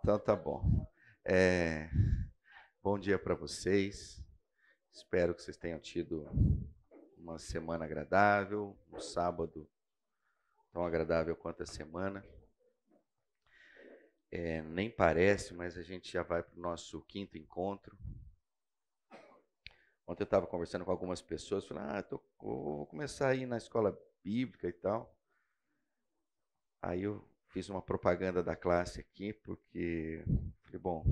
Então tá bom. É, bom dia para vocês. Espero que vocês tenham tido uma semana agradável, um sábado tão agradável quanto a semana. É, nem parece, mas a gente já vai para o nosso quinto encontro. Ontem eu estava conversando com algumas pessoas, falando, ah, tô, vou começar a ir na escola bíblica e tal. Aí eu fiz uma propaganda da classe aqui, porque falei, bom,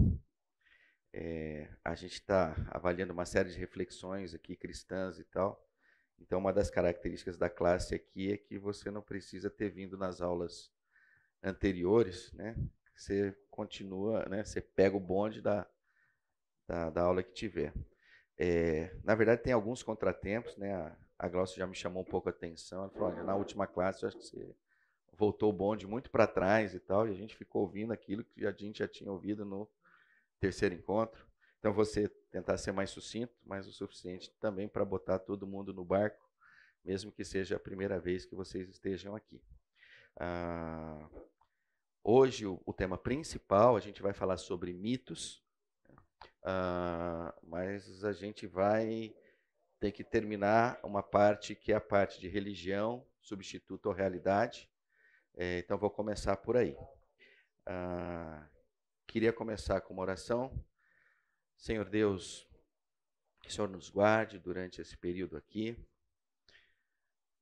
é, a gente está avaliando uma série de reflexões aqui cristãs e tal. Então, uma das características da classe aqui é que você não precisa ter vindo nas aulas anteriores, né? Você continua, né? Você pega o bonde da, da, da aula que tiver. É, na verdade, tem alguns contratempos, né? A, a Glaucia já me chamou um pouco a atenção. Ela falou, olha, na última classe, eu acho que você voltou o bonde muito para trás e tal, e a gente ficou ouvindo aquilo que a gente já tinha ouvido no terceiro encontro. Então você tentar ser mais sucinto, mas o suficiente também para botar todo mundo no barco, mesmo que seja a primeira vez que vocês estejam aqui. Ah, hoje o, o, tema principal a gente vai falar sobre mitos, ah, mas a gente vai ter que terminar uma parte que é a parte de religião, substituto ou realidade, é, então vou começar por aí. Ah, queria começar com uma oração. Senhor Deus, que o Senhor nos guarde durante esse período aqui.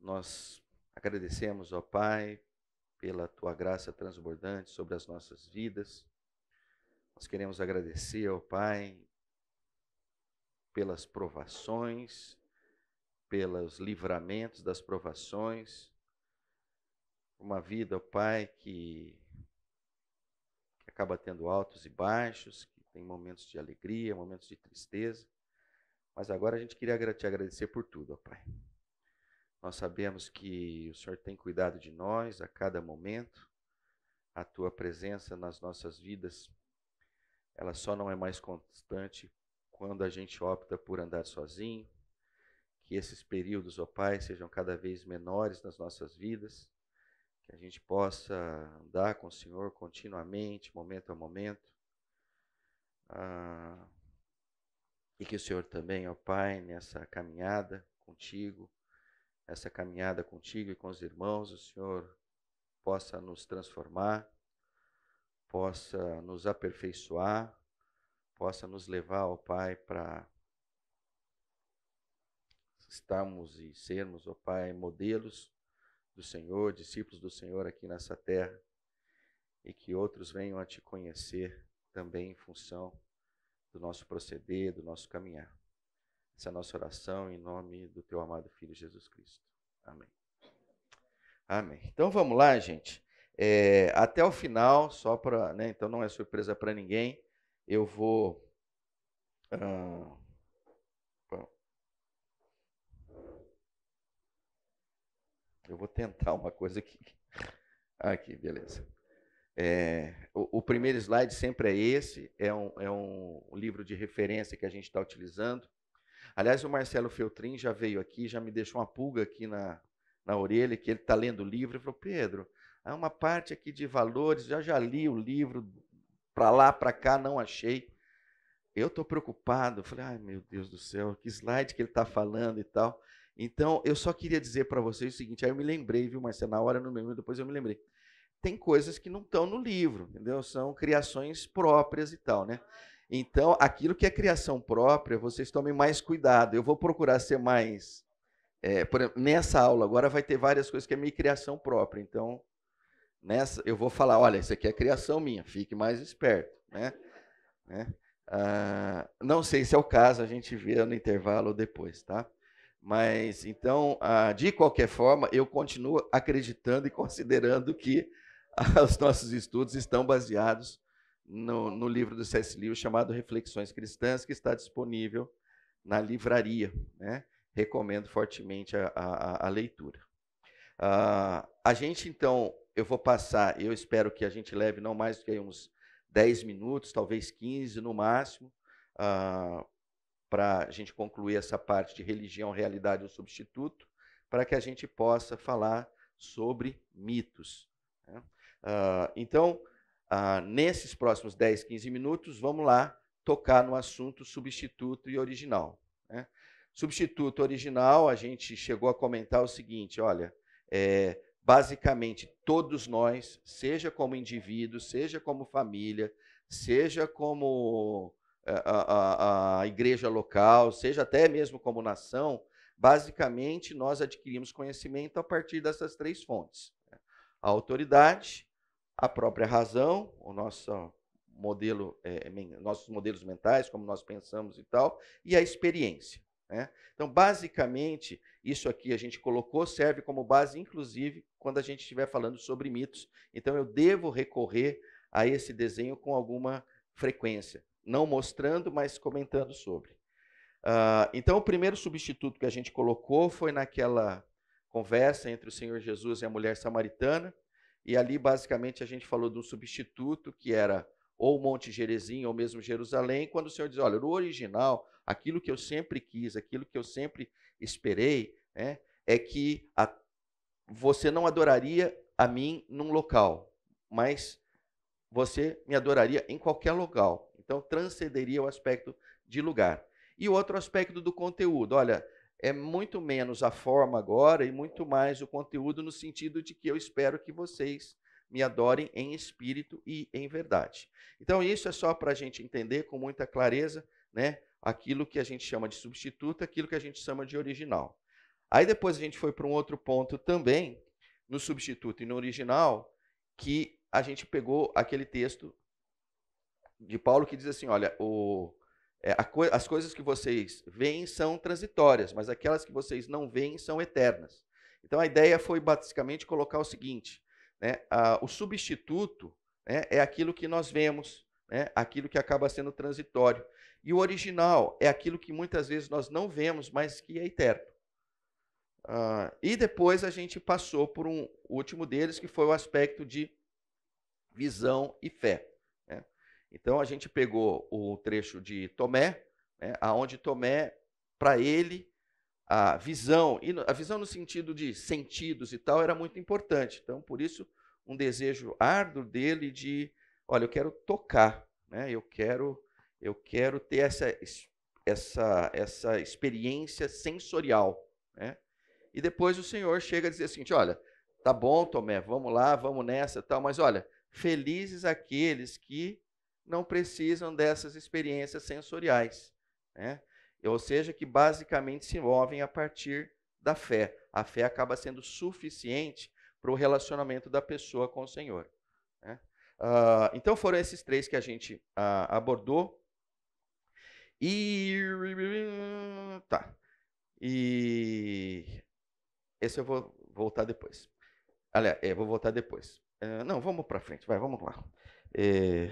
Nós agradecemos, ao Pai, pela tua graça transbordante sobre as nossas vidas. Nós queremos agradecer ao Pai pelas provações, pelos livramentos das provações, uma vida, ó Pai, que, que acaba tendo altos e baixos, que tem momentos de alegria, momentos de tristeza. Mas agora a gente queria te agradecer por tudo, ó Pai. Nós sabemos que o Senhor tem cuidado de nós a cada momento. A tua presença nas nossas vidas, ela só não é mais constante quando a gente opta por andar sozinho. Que esses períodos, ó Pai, sejam cada vez menores nas nossas vidas que a gente possa andar com o Senhor continuamente, momento a momento. Ah, e que o Senhor também, ó Pai, nessa caminhada contigo, essa caminhada contigo e com os irmãos, o Senhor possa nos transformar, possa nos aperfeiçoar, possa nos levar, ó Pai, para estarmos e sermos, ó Pai, modelos do Senhor, discípulos do Senhor aqui nessa terra, e que outros venham a te conhecer também em função do nosso proceder, do nosso caminhar. Essa é a nossa oração em nome do teu amado Filho Jesus Cristo. Amém. Amém. Então vamos lá, gente. É, até o final, só para. Né, então não é surpresa para ninguém. Eu vou. Uh, Eu vou tentar uma coisa aqui. Aqui, beleza. É, o, o, primeiro slide sempre é esse, é um, é um livro de referência que a gente está utilizando. Aliás, o Marcelo Feltrin já veio aqui, já me deixou uma pulga aqui na, na orelha, que ele está lendo o livro e falou, Pedro, há uma parte aqui de valores, já já li o livro, para lá, para cá, não achei. Eu estou preocupado, falei, ai meu Deus do céu, que slide que ele está falando e tal. Então, eu só queria dizer para vocês o seguinte, aí eu me lembrei, viu, Marcelo, na hora eu não lembro, depois eu me lembrei. Tem coisas que não estão no livro, entendeu? São criações próprias e tal, né? Então, aquilo que é criação própria, vocês tomem mais cuidado. Eu vou procurar ser mais. É, por, nessa aula agora vai ter várias coisas que é minha criação própria. Então, nessa eu vou falar: olha, isso aqui é criação minha, fique mais esperto. Né? né? Ah, não sei se é o caso, a gente vê no intervalo depois, tá? Mas então, ah, de qualquer forma, eu continuo acreditando e considerando que os nossos estudos estão baseados no, no livro do C.S. Lewis chamado Reflexões Cristãs, que está disponível na livraria. Né? Recomendo fortemente a, a, a leitura. Ah, a gente, então, eu vou passar, eu espero que a gente leve não mais do que uns 10 minutos, talvez 15 no máximo, uh, para a gente concluir essa parte de religião, realidade ou substituto, para que a gente possa falar sobre mitos. Né? Uh, então, uh, nesses próximos 10, 15 minutos, vamos lá tocar no assunto substituto e original. Né? Substituto original, a gente chegou a comentar o seguinte: olha, é, basicamente todos nós, seja como indivíduo, seja como família, seja como a, a, a igreja local, seja até mesmo como nação, basicamente nós adquirimos conhecimento a partir dessas três fontes: né? a autoridade, a própria razão, o nosso modelo, é, é nossos modelos mentais, como nós pensamos e tal, e a experiência. Né? Então, basicamente, isso aqui a gente colocou serve como base, inclusive, quando a gente estiver falando sobre mitos. Então, eu devo recorrer a esse desenho com alguma frequência não mostrando, mas comentando sobre. Uh, então, o primeiro substituto que a gente colocou foi naquela conversa entre o Senhor Jesus e a mulher samaritana, e ali basicamente a gente falou de um substituto que era ou Monte Gerezim ou mesmo Jerusalém, quando o Senhor diz: olha, no original, aquilo que eu sempre quis, aquilo que eu sempre esperei, né, é que a, você não adoraria a mim num local, mas você me adoraria em qualquer local, então, transcenderia o aspecto de lugar. E o outro aspecto do conteúdo, olha, é muito menos a forma agora e muito mais o conteúdo no sentido de que eu espero que vocês me adorem em espírito e em verdade. Então, isso é só para a gente entender com muita clareza né, aquilo que a gente chama de substituto, aquilo que a gente chama de original. Aí depois a gente foi para um outro ponto também, no substituto e no original, que a gente pegou aquele texto de Paulo que diz assim: olha, o, é, as coisas que vocês veem são transitórias, mas aquelas que vocês não veem são eternas. Então a ideia foi basicamente colocar o seguinte: né, a, o substituto né, é aquilo que nós vemos, né, aquilo que acaba sendo transitório. E o original é aquilo que muitas vezes nós não vemos, mas que é eterno. Uh, e depois a gente passou por um último deles, que foi o aspecto de visão e fé. Então a gente pegou o trecho de Tomé, né, aonde Tomé, para ele, a visão, e a visão no sentido de sentidos e tal, era muito importante. Então, por isso, um desejo árduo dele de, olha, eu quero tocar, né? eu quero eu quero ter essa, essa, essa experiência sensorial. Né? E depois o Senhor chega a dizer assim, olha, tá bom, Tomé, vamos lá, vamos nessa tal, mas olha, felizes aqueles que não precisam dessas experiências sensoriais. Né? Ou seja, que basicamente se movem a partir da fé. A fé acaba sendo suficiente para o relacionamento da pessoa com o Senhor. Né? Uh, então foram esses três que a gente uh, abordou. E. Tá. E. Esse eu vou voltar depois. Aliás, é, vou voltar depois. Uh, não, vamos para frente, vai, vamos lá. É...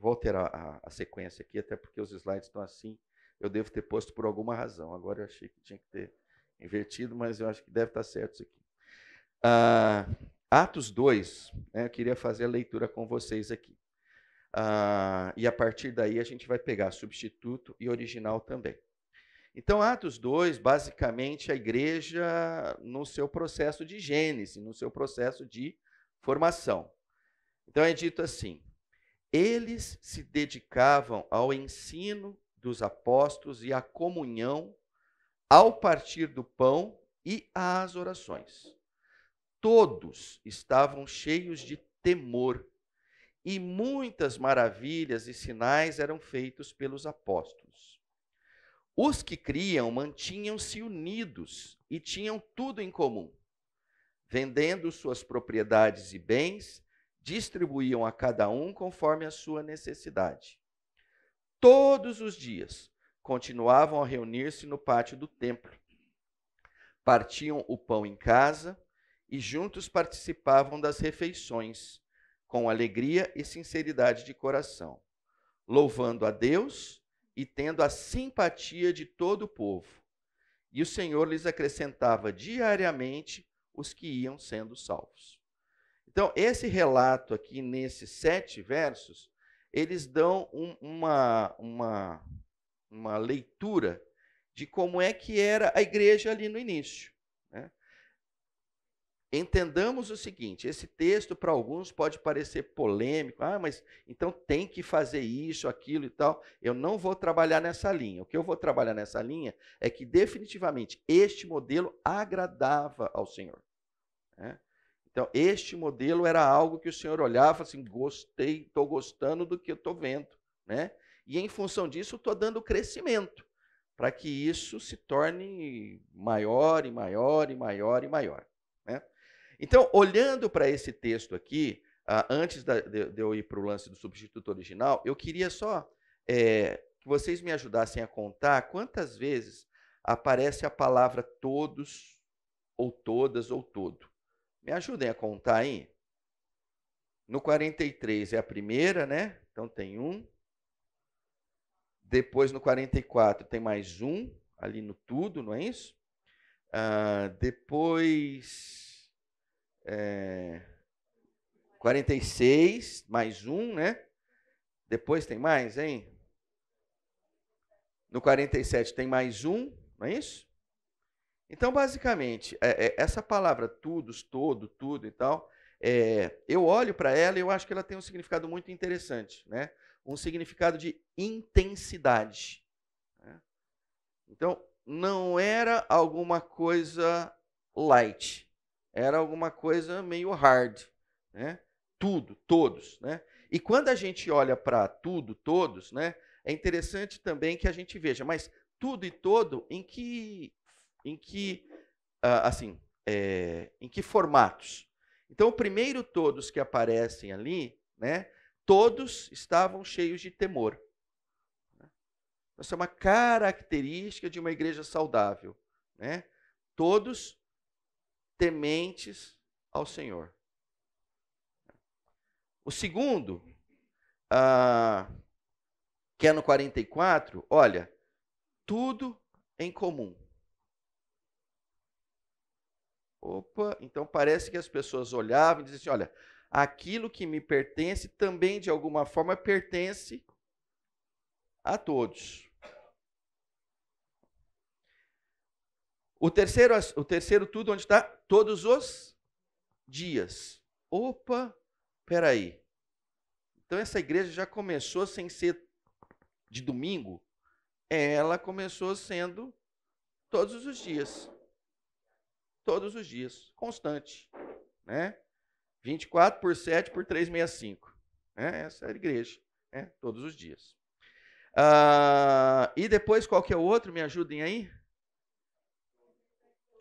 Vou alterar a, a, sequência aqui, até porque os slides estão assim. Eu devo ter posto por alguma razão. Agora eu achei que tinha que ter invertido, mas eu acho que deve estar tá certo isso aqui. Ah, Atos 2, né, eu queria fazer a leitura com vocês aqui. Ah, e a partir daí a gente vai pegar substituto e original também. Então, Atos 2, basicamente, a igreja no seu processo de gênese, no seu processo de formação. Então, é dito assim: eles se dedicavam ao ensino dos apóstolos e à comunhão, ao partir do pão e às orações. Todos estavam cheios de temor e muitas maravilhas e sinais eram feitos pelos apóstolos. Os que criam mantinham-se unidos e tinham tudo em comum. Vendendo suas propriedades e bens, distribuíam a cada um conforme a sua necessidade. Todos os dias continuavam a reunir-se no pátio do templo. Partiam o pão em casa e juntos participavam das refeições, com alegria e sinceridade de coração, louvando a Deus e tendo a simpatia de todo o povo. E o Senhor lhes acrescentava diariamente os que iam sendo salvos. Então, esse relato aqui, nesses sete versos, eles dão um, uma, uma, uma leitura de como é que era a igreja ali no início. Né? Entendamos o seguinte: esse texto para alguns pode parecer polêmico, ah, mas então tem que fazer isso, aquilo e tal. Eu não vou trabalhar nessa linha. O que eu vou trabalhar nessa linha é que definitivamente este modelo agradava ao Senhor. Né? Então, este modelo era algo que o senhor olhava assim, gostei, estou gostando do que estou vendo, né? E em função disso, estou dando crescimento para que isso se torne maior e maior e maior e maior. Né? Então, olhando para esse texto aqui, ah, antes de, de, eu ir para o lance do substituto original, eu queria só é, que vocês me ajudassem a contar quantas vezes aparece a palavra todos, ou todas, ou todo. Me ajudem a contar aí. No 43 é a primeira, né? Então tem um. Depois no 44 tem mais um, ali no tudo, não é isso? Uh, depois. É, 46, mais um, né? Depois tem mais, hein? No 47 tem mais um, não é isso? Então, basicamente, é, é essa palavra todos, todo, tudo e tal, é, eu olho para ela e eu acho que ela tem um significado muito interessante, né? Um significado de intensidade. Né? Então, não era alguma coisa light, era alguma coisa meio hard, né? Tudo, todos, né? E quando a gente olha para tudo, todos, né? É interessante também que a gente veja, mas tudo e todo, em que em que, ah, assim, é, em que formatos? Então, o primeiro todos que aparecem ali, né, todos estavam cheios de temor. Essa é uma característica de uma igreja saudável. Né? Todos tementes ao Senhor. O segundo, ah, que é no 44, olha, tudo em comum. Opa, então parece que as pessoas olhavam e diziam assim: olha, aquilo que me pertence também de alguma forma pertence a todos. O terceiro, o terceiro tudo onde está todos os dias. Opa, peraí. Então essa igreja já começou sem ser de domingo, ela começou sendo todos os dias todos os dias, constante, né? 24 por 7 por 365. Né? Essa é a igreja, né? todos os dias. Ah, e depois, qual que é o outro? Me ajudem aí.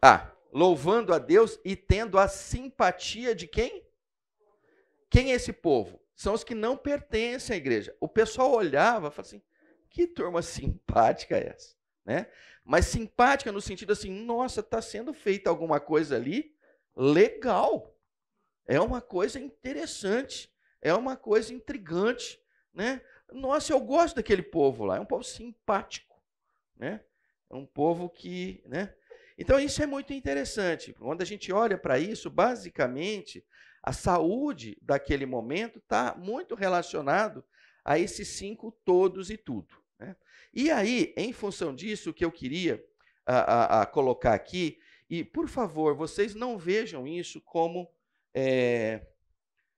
Ah, louvando a Deus e tendo a simpatia de quem? Quem é esse povo? São os que não pertencem à igreja. O pessoal olhava e falava assim, que turma simpática é essa? Né? mas simpática no sentido assim, nossa, está sendo feita alguma coisa ali legal. É uma coisa interessante, é uma coisa intrigante, né? Nossa, eu gosto daquele povo lá, é um povo simpático, né? É um povo que, né? Então isso é muito interessante. Quando a gente olha para isso, basicamente, a saúde daquele momento está muito relacionado a esses cinco todos e tudo. Né? E aí, em função disso, o que eu queria a, a, a colocar aqui, e por favor, vocês não vejam isso como. É...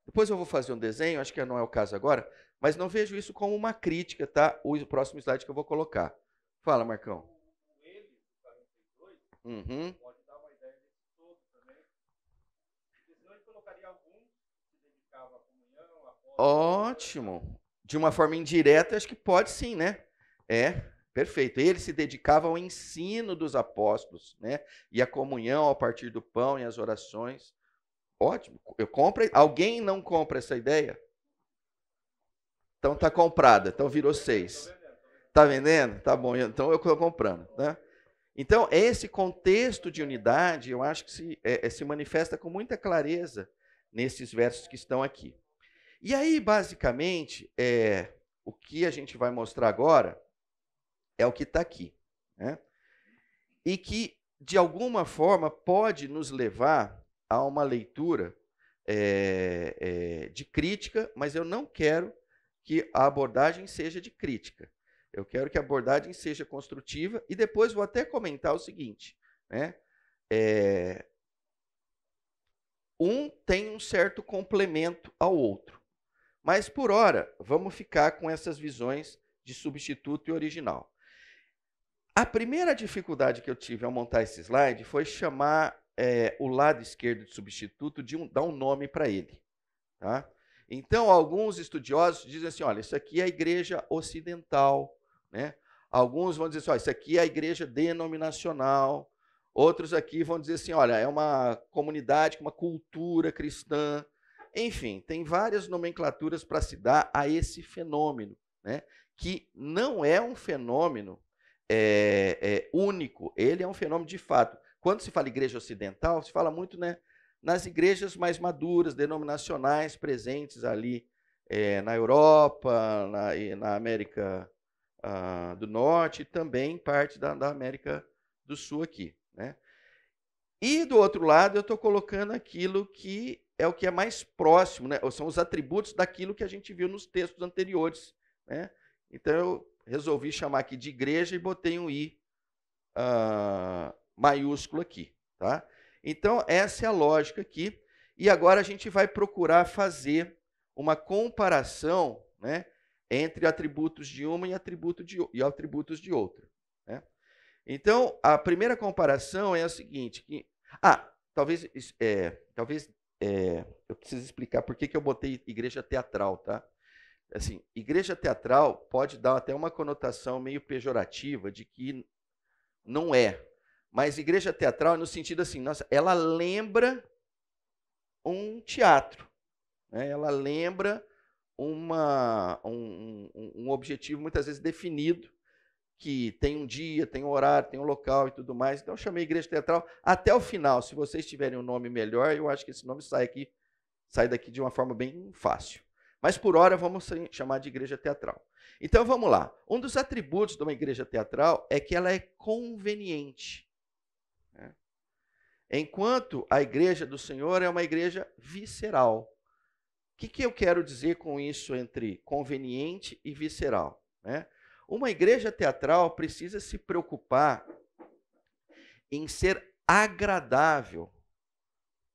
Depois eu vou fazer um desenho, acho que não é o caso agora, mas não vejo isso como uma crítica, tá? O próximo slide que eu vou colocar. Fala, Marcão. Uhum. Ótimo. De uma forma indireta, acho que pode sim, né? É, perfeito. Ele se dedicava ao ensino dos apóstolos, né? E à comunhão a partir do pão e as orações. Ótimo. Eu compro. Alguém não compra essa ideia? Então tá comprada. Então virou seis. Tá vendendo? Tá bom. Então eu estou comprando, né? Então esse contexto de unidade, eu acho que se, é, é, se manifesta com muita clareza nesses versos que estão aqui. E aí, basicamente, é, o que a gente vai mostrar agora é o que está aqui. Né? E que, de alguma forma, pode nos levar a uma leitura é, é, de crítica, mas eu não quero que a abordagem seja de crítica. Eu quero que a abordagem seja construtiva e depois vou até comentar o seguinte: né? É, um tem um certo complemento ao outro. Mas por hora, vamos ficar com essas visões de substituto e original. A primeira dificuldade que eu tive ao montar esse slide foi chamar é, o lado esquerdo de substituto de um, dar um nome para ele. Tá? Então, alguns estudiosos dizem assim: olha, isso aqui é a igreja ocidental. Né? Alguns vão dizer assim: olha, isso aqui é a igreja denominacional. Outros aqui vão dizer assim: olha, é uma comunidade com uma cultura cristã. Enfim, tem várias nomenclaturas para se dar a esse fenômeno, né? que não é um fenômeno é, é, único, ele é um fenômeno de fato. Quando se fala igreja ocidental, se fala muito né, nas igrejas mais maduras, denominacionais, presentes ali é, na Europa, na, na América ah, do Norte e também parte da, da América do Sul aqui. Né? E do outro lado, eu estou colocando aquilo que é o que é mais próximo, né? são os atributos daquilo que a gente viu nos textos anteriores. Né? Então, eu resolvi chamar aqui de igreja e botei um I uh, maiúsculo aqui. Tá? Então, essa é a lógica aqui. E agora a gente vai procurar fazer uma comparação né, entre atributos de uma e, atributo de, e atributos de outra. Né? Então, a primeira comparação é a seguinte: que, ah, talvez, é, talvez é, eu preciso explicar por que, que eu botei igreja teatral, tá? assim, igreja teatral pode dar até uma conotação meio pejorativa de que não é. Mas igreja teatral é no sentido assim, nossa, ela lembra um teatro. Né? Ela lembra uma, um, um, um objetivo muitas vezes definido, que tem um dia, tem um horário, tem um local e tudo mais. Então eu chamei igreja teatral até o final. Se vocês tiverem um nome melhor, eu acho que esse nome sai aqui, sai daqui de uma forma bem fácil. Mas por hora vamos chamar de igreja teatral. Então vamos lá. Um dos atributos de uma igreja teatral é que ela é conveniente. Né? Enquanto a igreja do Senhor é uma igreja visceral. O que, que eu quero dizer com isso entre conveniente e visceral? Né? Uma igreja teatral precisa se preocupar em ser agradável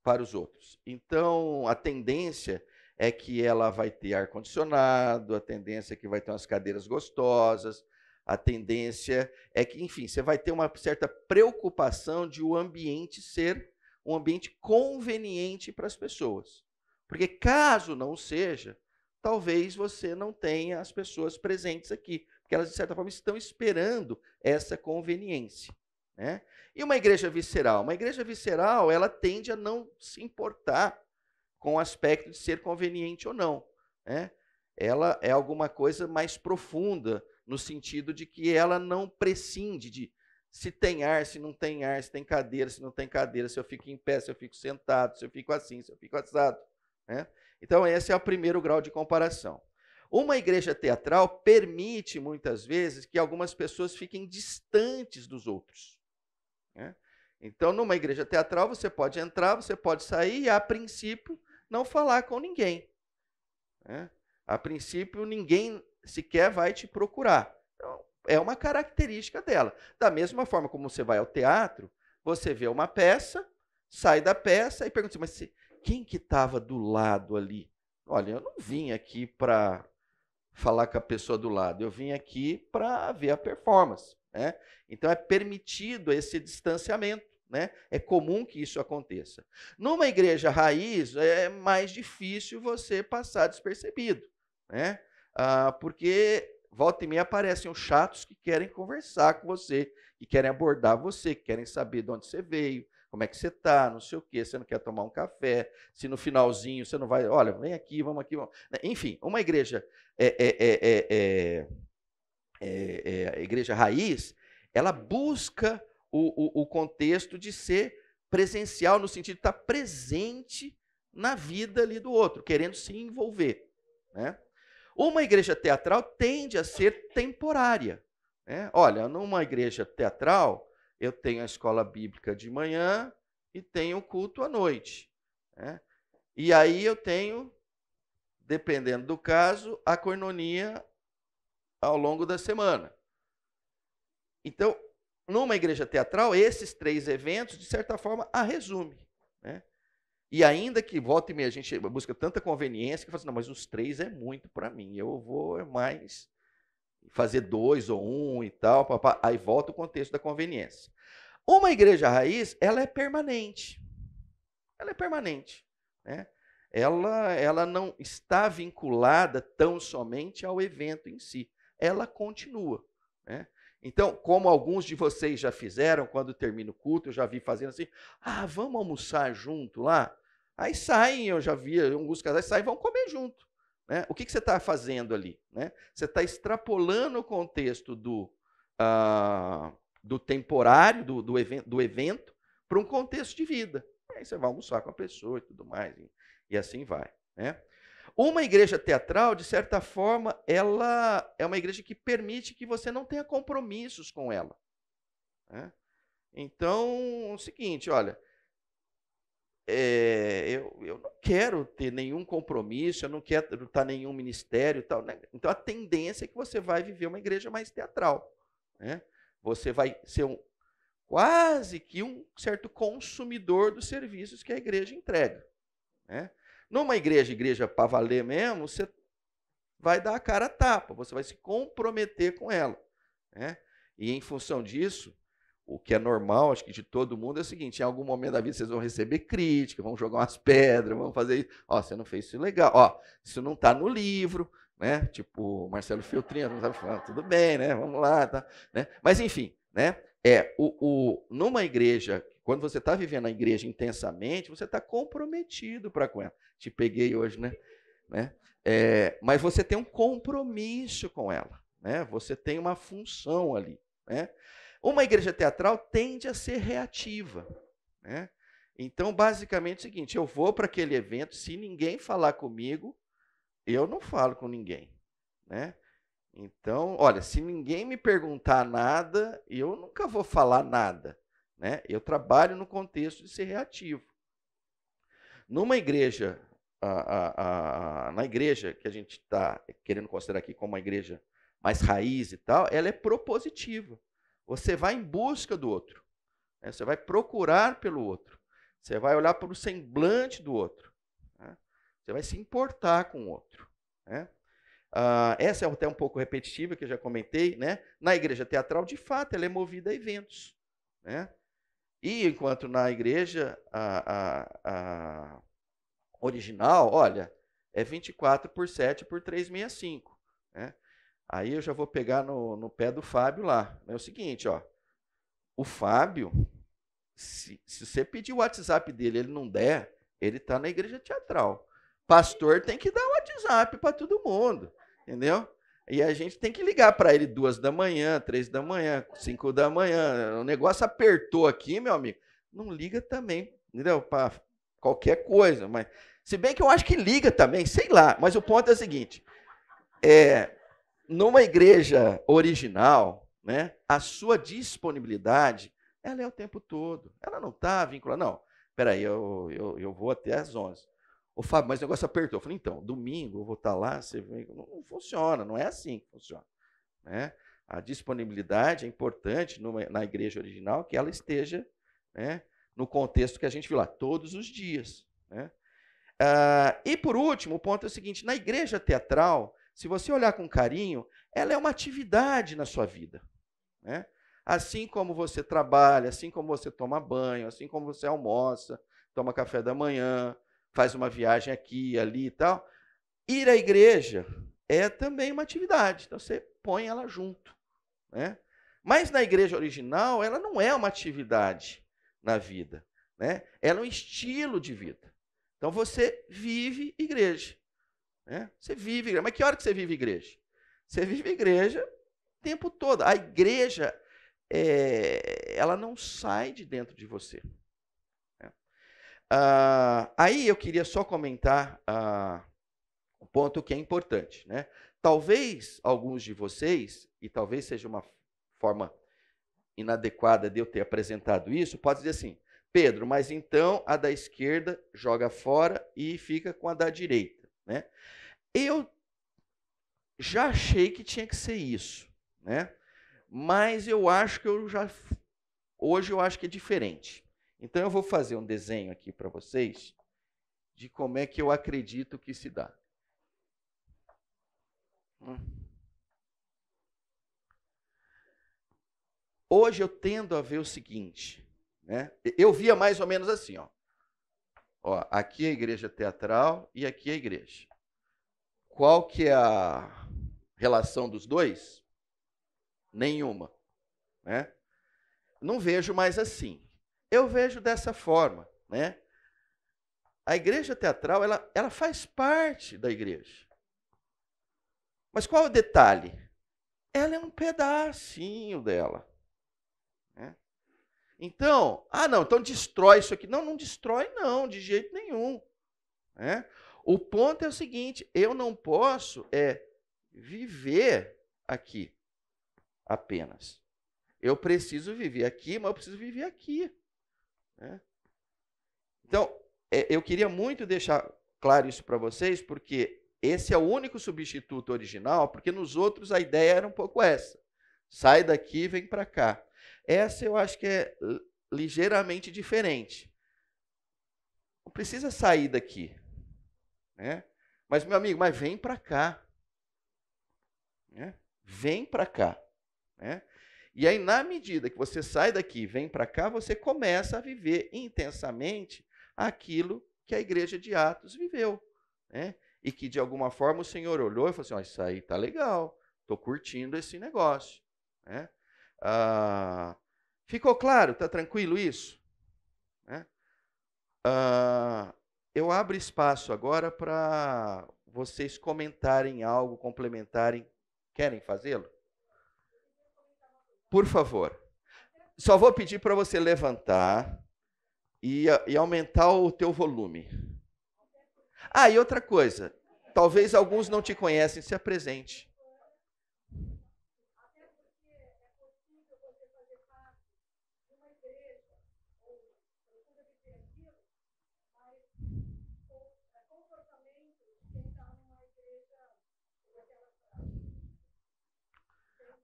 para os outros. Então, a tendência é que ela vai ter ar-condicionado, a tendência é que vai ter umas cadeiras gostosas, a tendência é que, enfim, você vai ter uma certa preocupação de o ambiente ser um ambiente conveniente para as pessoas. Porque caso não seja, talvez você não tenha as pessoas presentes aqui, porque elas, de certa forma, estão esperando essa conveniência. Né? E uma igreja visceral? Uma igreja visceral, ela tende a não se importar com o aspecto de ser conveniente ou não. Né? Ela é alguma coisa mais profunda, no sentido de que ela não prescinde de se tem ar, se não tem ar, se tem cadeira, se não tem cadeira, se eu fico em pé, se eu fico sentado, se eu fico assim, se eu fico assado. Né? Então, esse é o primeiro grau de comparação. Uma igreja teatral permite, muitas vezes, que algumas pessoas fiquem distantes dos outros. Né? Então, numa igreja teatral, você pode entrar, você pode sair, e a princípio, não falar com ninguém. Né? A princípio, ninguém sequer vai te procurar. Então, é uma característica dela. Da mesma forma como você vai ao teatro, você vê uma peça, sai da peça e pergunta assim, mas quem que estava do lado ali? Olha, eu não vim aqui para falar com a pessoa do lado, eu vim aqui para ver a performance. Né? Então é permitido esse distanciamento. Né? É comum que isso aconteça. Numa igreja raiz, é mais difícil você passar despercebido, né? Ah, porque volta e meia aparecem os chatos que querem conversar com você, que querem abordar você, que querem saber de onde você veio, como é que você está, não sei o quê, você não quer tomar um café, se no finalzinho você não vai, olha, vem aqui, vamos aqui. Vamos. Né? Enfim, uma igreja, é é é, é, é, é, igreja raiz, ela busca o, o, o contexto de ser presencial, no sentido de estar presente na vida ali do outro, querendo se envolver. Né? Uma igreja teatral tende a ser temporária. Né? Olha, numa igreja teatral, eu tenho a escola bíblica de manhã e tenho o culto à noite. Né? E aí eu tenho, dependendo do caso, a coinonia ao longo da semana. Então, numa igreja teatral, esses três eventos, de certa forma, a resume. Né? E ainda que volta e meia, a gente busca tanta conveniência que fala assim, não, mas os três é muito para mim, eu vou mais fazer dois ou um e tal, papá. aí volta o contexto da conveniência. Uma igreja raiz, ela é permanente. Ela é permanente. Né? Ela, ela não está vinculada tão somente ao evento em si. Ela continua. Né? Então, como alguns de vocês já fizeram, quando termina o culto, eu já vi fazendo assim: ah, vamos almoçar junto lá? Aí saem, eu já vi alguns casais saem e vão comer junto. Né? O que, que você está fazendo ali? Né? Você está extrapolando o contexto do, ah, do temporário, do, do, evento, do evento para um contexto de vida. Aí você vai almoçar com a pessoa e tudo mais, e, e assim vai. Né? Uma igreja teatral, de certa forma, ela é uma igreja que permite que você não tenha compromissos com ela. Né? Então, é o seguinte, olha, é, eu, eu não quero ter nenhum compromisso, eu não quero estar em nenhum ministério tal. Né? Então, a tendência é que você vai viver uma igreja mais teatral. Né? Você vai ser um, quase que um certo consumidor dos serviços que a igreja entrega. Né? Numa igreja, igreja para valer mesmo, você vai dar a cara a tapa, você vai se comprometer com ela. Né? E em função disso, o que é normal, acho que de todo mundo, é o seguinte: em algum momento da vida vocês vão receber crítica, vão jogar umas pedras, vão fazer isso. Ó, você não fez isso legal, ó, isso não está no livro, né? Tipo, Marcelo Filtrinha, não sabe tá falar, ah, tudo bem, né? Vamos lá, tá? Né? Mas enfim, né? É o, o numa igreja, quando você está vivendo a igreja intensamente, você está comprometido para com ela. Te peguei hoje, né? né? É, mas você tem um compromisso com ela, né? Você tem uma função ali, né? Uma igreja teatral tende a ser reativa, né? Então, basicamente é o seguinte: eu vou para aquele evento, se ninguém falar comigo, eu não falo com ninguém, né? Então, olha, se ninguém me perguntar nada, eu nunca vou falar nada. Né? Eu trabalho no contexto de ser reativo. Numa igreja, a, a, a, na igreja que a gente está querendo considerar aqui como uma igreja mais raiz e tal, ela é propositiva. Você vai em busca do outro. Né? Você vai procurar pelo outro. Você vai olhar para o semblante do outro. Né? Você vai se importar com o outro. Né? Uh, essa é até um pouco repetitiva, que eu já comentei, né? Na igreja teatral, de fato, ela é movida a eventos, né? E enquanto na igreja a, a, a original, olha, é 24 por 7 por 365, né? Aí eu já vou pegar no, no pé do Fábio lá. É o seguinte, ó. O Fábio, se, se você pedir o WhatsApp dele, ele não der, ele está na igreja teatral. Pastor tem que dar o WhatsApp para todo mundo. Entendeu? E a gente tem que ligar para ele duas da manhã, três da manhã, cinco da manhã. O negócio apertou aqui, meu amigo. Não liga também, entendeu? Para qualquer coisa. Mas, se bem que eu acho que liga também, sei lá. Mas o ponto é o seguinte: é, numa igreja original, né, a sua disponibilidade ela é o tempo todo. Ela não está vinculada. Não, peraí, eu, eu, eu vou até às onze. Ô, Fábio, mas o negócio apertou. Eu falei, então, domingo eu vou estar tá lá, você vem. Não, não funciona, não é assim que funciona. Né? A disponibilidade é importante numa, na igreja original que ela esteja né, no contexto que a gente viu lá, todos os dias. Né? Ah, e por último, o ponto é o seguinte: na igreja teatral, se você olhar com carinho, ela é uma atividade na sua vida. Né? Assim como você trabalha, assim como você toma banho, assim como você almoça, toma café da manhã, faz uma viagem aqui, ali e tal. Ir à igreja é também uma atividade, então você põe ela junto. Né? Mas na igreja original, ela não é uma atividade na vida, né? ela é um estilo de vida. Então você vive igreja. Né? Você vive igreja. Mas que hora que você vive igreja? Você vive igreja o tempo todo. A igreja, é, ela não sai de dentro de você. Ah, aí eu queria só comentar ah, um ponto que é importante. Né? Talvez alguns de vocês, e talvez seja uma forma inadequada de eu ter apresentado isso, pode dizer assim, Pedro, mas então a da esquerda joga fora e fica com a da direita. Né? Eu já achei que tinha que ser isso, né? mas eu acho que eu já. Hoje eu acho que é diferente. Então eu vou fazer um desenho aqui para vocês de como é que eu acredito que se dá. Hum. Hoje eu tendo a ver o seguinte, né? Eu via mais ou menos assim, ó. Ó, aqui é a igreja teatral e aqui é a igreja. Qual que é a relação dos dois? Nenhuma, né? Não vejo mais assim. Eu vejo dessa forma, né? A igreja teatral, ela, ela faz parte da igreja. Mas qual é o detalhe? Ela é um pedacinho dela. Né? Então, ah, não, então destrói isso aqui. Não, não destrói, não, de jeito nenhum. Né? O ponto é o seguinte: eu não posso é viver aqui apenas. Eu preciso viver aqui, mas eu preciso viver aqui. Né? Então, é, eu queria muito deixar claro isso para vocês, porque esse é o único substituto original, porque nos outros a ideia era um pouco essa. Sai daqui e vem para cá. Essa eu acho que é ligeiramente diferente. Não precisa sair daqui. Né? Mas, meu amigo, mas vem para cá. Né? Vem para cá. Né? E aí, na medida que você sai daqui e vem para cá, você começa a viver intensamente aquilo que a igreja de Atos viveu. Né? E que, de alguma forma, o Senhor olhou e falou assim: oh, Isso aí tá legal, estou curtindo esse negócio. Né? Ah, ficou claro? Está tranquilo isso? Né? Ah, eu abro espaço agora para vocês comentarem algo, complementarem. Querem fazê-lo? Por favor. Só vou pedir para você levantar e, e aumentar o teu volume. Ah, e outra coisa. Talvez alguns não te conhecem, se apresente.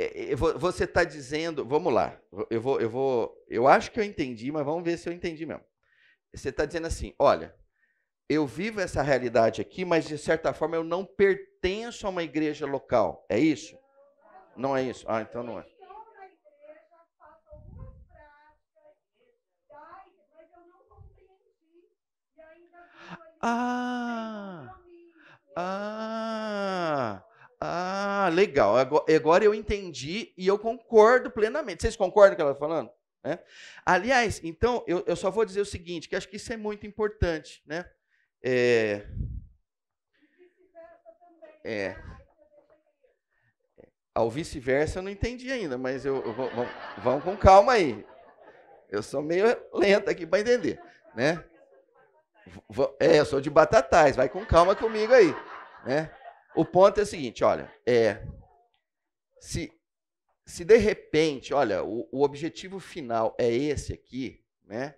É, é, você está dizendo, vamos lá, eu vou, eu vou, eu acho que eu entendi, mas vamos ver se eu entendi mesmo. Você está dizendo assim, olha, eu vivo essa realidade aqui, mas de certa forma eu não pertenço a uma igreja local. É isso? Não é isso? Ah, então não é. é ah, ah. Ah, legal. Agora eu entendi e eu concordo plenamente. Vocês concordam com o que ela está falando? É. Aliás, então, eu, eu, só vou dizer o seguinte, que acho que isso é muito importante. Né? É... É... Ao vice-versa eu não entendi ainda, mas eu, eu vou, vamos, vamos com calma aí. Eu sou meio lento aqui para entender. Né? É, eu sou de batatais, vai com calma comigo aí. Né? O ponto é o seguinte, olha, é, se, se de repente, olha, o, o objetivo final é esse aqui, né?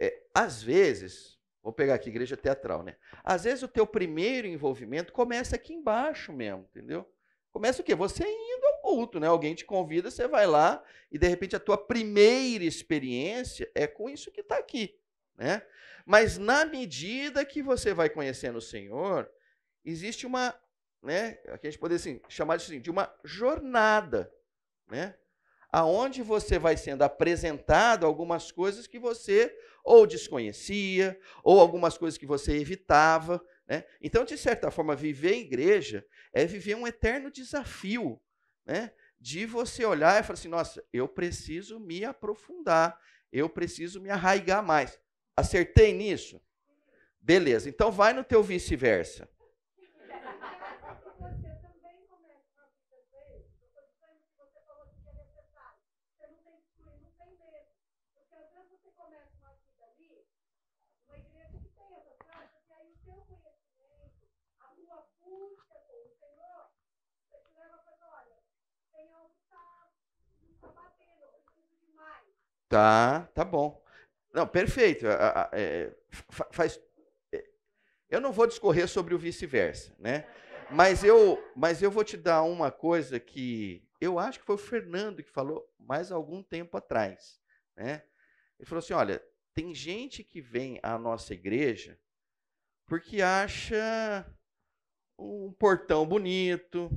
É, às vezes, vou pegar aqui igreja teatral, né? Às vezes o teu primeiro envolvimento começa aqui embaixo mesmo, entendeu? Começa o quê? Você indo ao culto, né? Alguém te convida, você vai lá e de repente a tua primeira experiência é com isso que está aqui, né? Mas na medida que você vai conhecendo o Senhor, existe uma né? a gente poderia assim, chamar de, assim, de uma jornada, né? Aonde você vai sendo apresentado algumas coisas que você ou desconhecia, ou algumas coisas que você evitava, né? Então, de certa forma, viver a igreja é viver um eterno desafio, né? De você olhar e falar assim, nossa, eu preciso me aprofundar, eu preciso me arraigar mais. Acertei nisso? Beleza, então vai no teu vice-versa. Tá, tá bom. Não, perfeito. É, faz, é, eu não vou discorrer sobre o vice-versa, né? Mas eu, mas eu vou te dar uma coisa que eu acho que foi o Fernando que falou mais algum tempo atrás, né? Ele falou assim, olha, tem gente que vem à nossa igreja porque acha um portão bonito,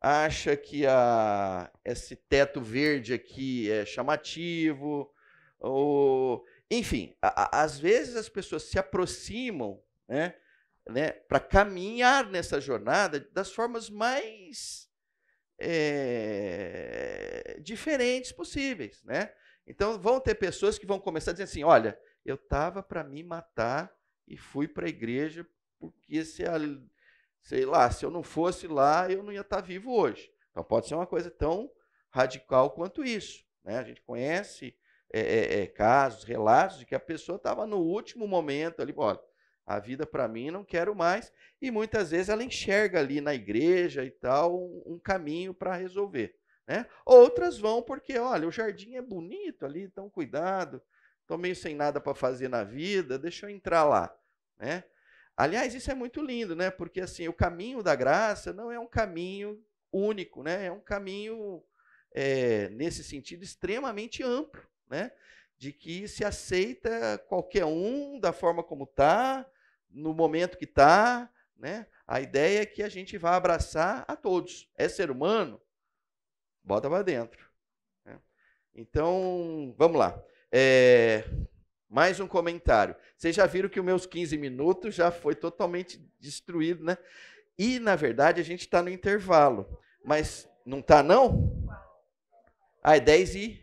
acha que a, esse teto verde aqui é chamativo, ou, enfim, a, a, às vezes as pessoas se aproximam né, né, para caminhar nessa jornada das formas mais é, diferentes possíveis. Né? Então, vão ter pessoas que vão começar dizendo assim: olha, eu estava para me matar e fui para a igreja porque se a, sei lá, se eu não fosse lá, eu não ia estar tá vivo hoje. Então pode ser uma coisa tão radical quanto isso. Né? A gente conhece é, é, é, casos, relatos de que a pessoa estava no último momento ali, olha, a vida para mim não quero mais, e muitas vezes ela enxerga ali na igreja e tal um, um caminho para resolver. Né? Outras vão porque, olha, o jardim é bonito ali, então cuidado, estou meio sem nada para fazer na vida, deixa eu entrar lá. Né? Aliás, isso é muito lindo, né? Porque assim, o caminho da graça não é um caminho único, né? É um caminho, é, nesse sentido, extremamente amplo né? De que se aceita qualquer um da forma como está, no momento que está, né? A ideia é que a gente vá abraçar a todos. É ser humano? Bota para dentro. Né? Então, vamos lá. É, mais um comentário. Vocês já viram que os meus 15 minutos já foi totalmente destruído, né? E, na verdade, a gente está no intervalo. Mas não está, não? Ah, é 10 e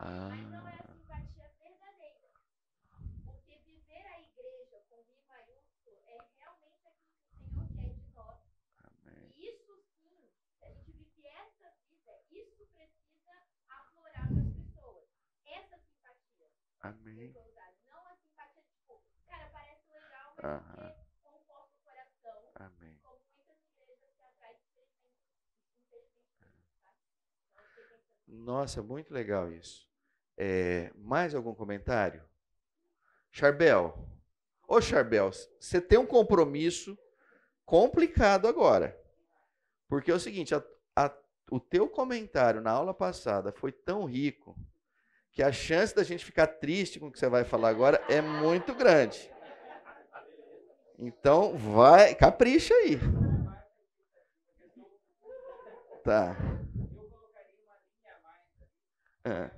Ah. Mas não é a simpatia verdadeira. Porque viver a igreja com I maiúsculo é realmente aquilo que o Senhor quer de nós. Amém. E isso sim, se a gente vive essa vida, isso precisa aflorar para as pessoas. Essa simpatia. Amém. Não a simpatia de tipo, cara, parece legal, mas uh porque conforta o coração. Amém. muitas igrejas que atrás, infelizmente, infelizmente, tá? Nossa, muito legal isso. É, mais algum comentário? Charbel. Ô, Charbel, você tem um compromisso complicado agora. Porque é o seguinte, a, a, o teu comentário na aula passada foi tão rico que a chance da gente ficar triste com o que você vai falar agora é muito grande. Então, vai, capricha aí. Tá. É.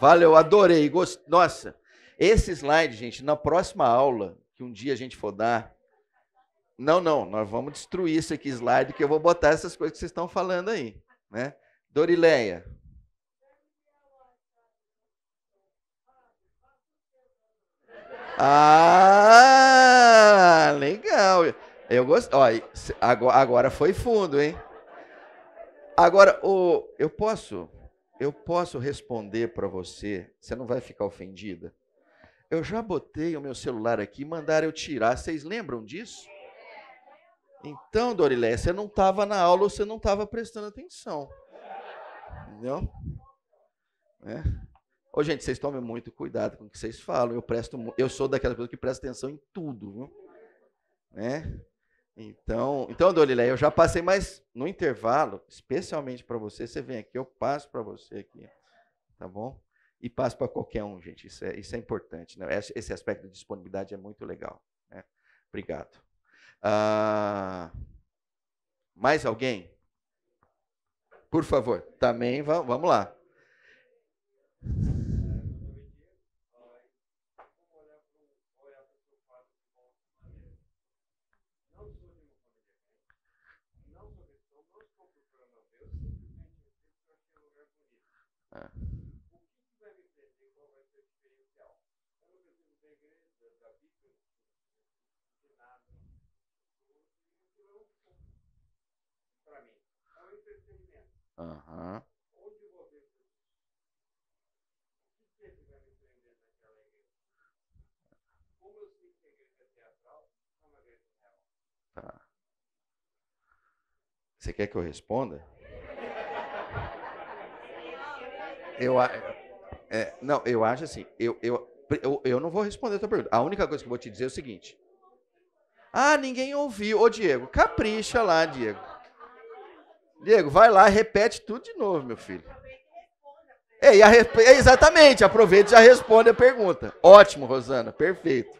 Valeu, adorei. Gost... Nossa, esse slide, gente, na próxima aula, que um dia a gente for dar. Não, não, nós vamos destruir esse aqui, slide, que eu vou botar essas coisas que vocês estão falando aí. Né? Dorileia. Ah, legal. Eu gosto. agora foi fundo, hein? Agora, o, eu posso eu posso responder para você, você não vai ficar ofendida? Eu já botei o meu celular aqui, mandaram eu tirar. Vocês lembram disso? Então, Dorilé, você não estava na aula, você não estava prestando atenção. Entendeu? É. Ô, gente, vocês tomem muito cuidado com o que vocês falam. Eu presto, eu sou daquela pessoa que presta atenção em tudo, viu? né? Então, então, Dolileia, eu já passei, mas no intervalo, especialmente para você, você vem aqui, eu passo para você aqui, tá bom? E passo para qualquer um, gente. Isso é, isso é importante. Né? Esse aspecto de disponibilidade é muito legal. Né? Obrigado. Ah, mais alguém? Por favor, também vamos lá. Aham. Tá. Você quer que eu responda? Eu, é, não, eu acho assim, eu, eu, eu, eu não vou responder a tua pergunta. A única coisa que eu vou te dizer é o seguinte. Ah, ninguém ouviu. Ô, Diego, capricha lá, Diego. Diego, vai lá, repete tudo de novo, meu filho. É, e a, é, exatamente, aproveita e já responde a pergunta. Ótimo, Rosana, perfeito.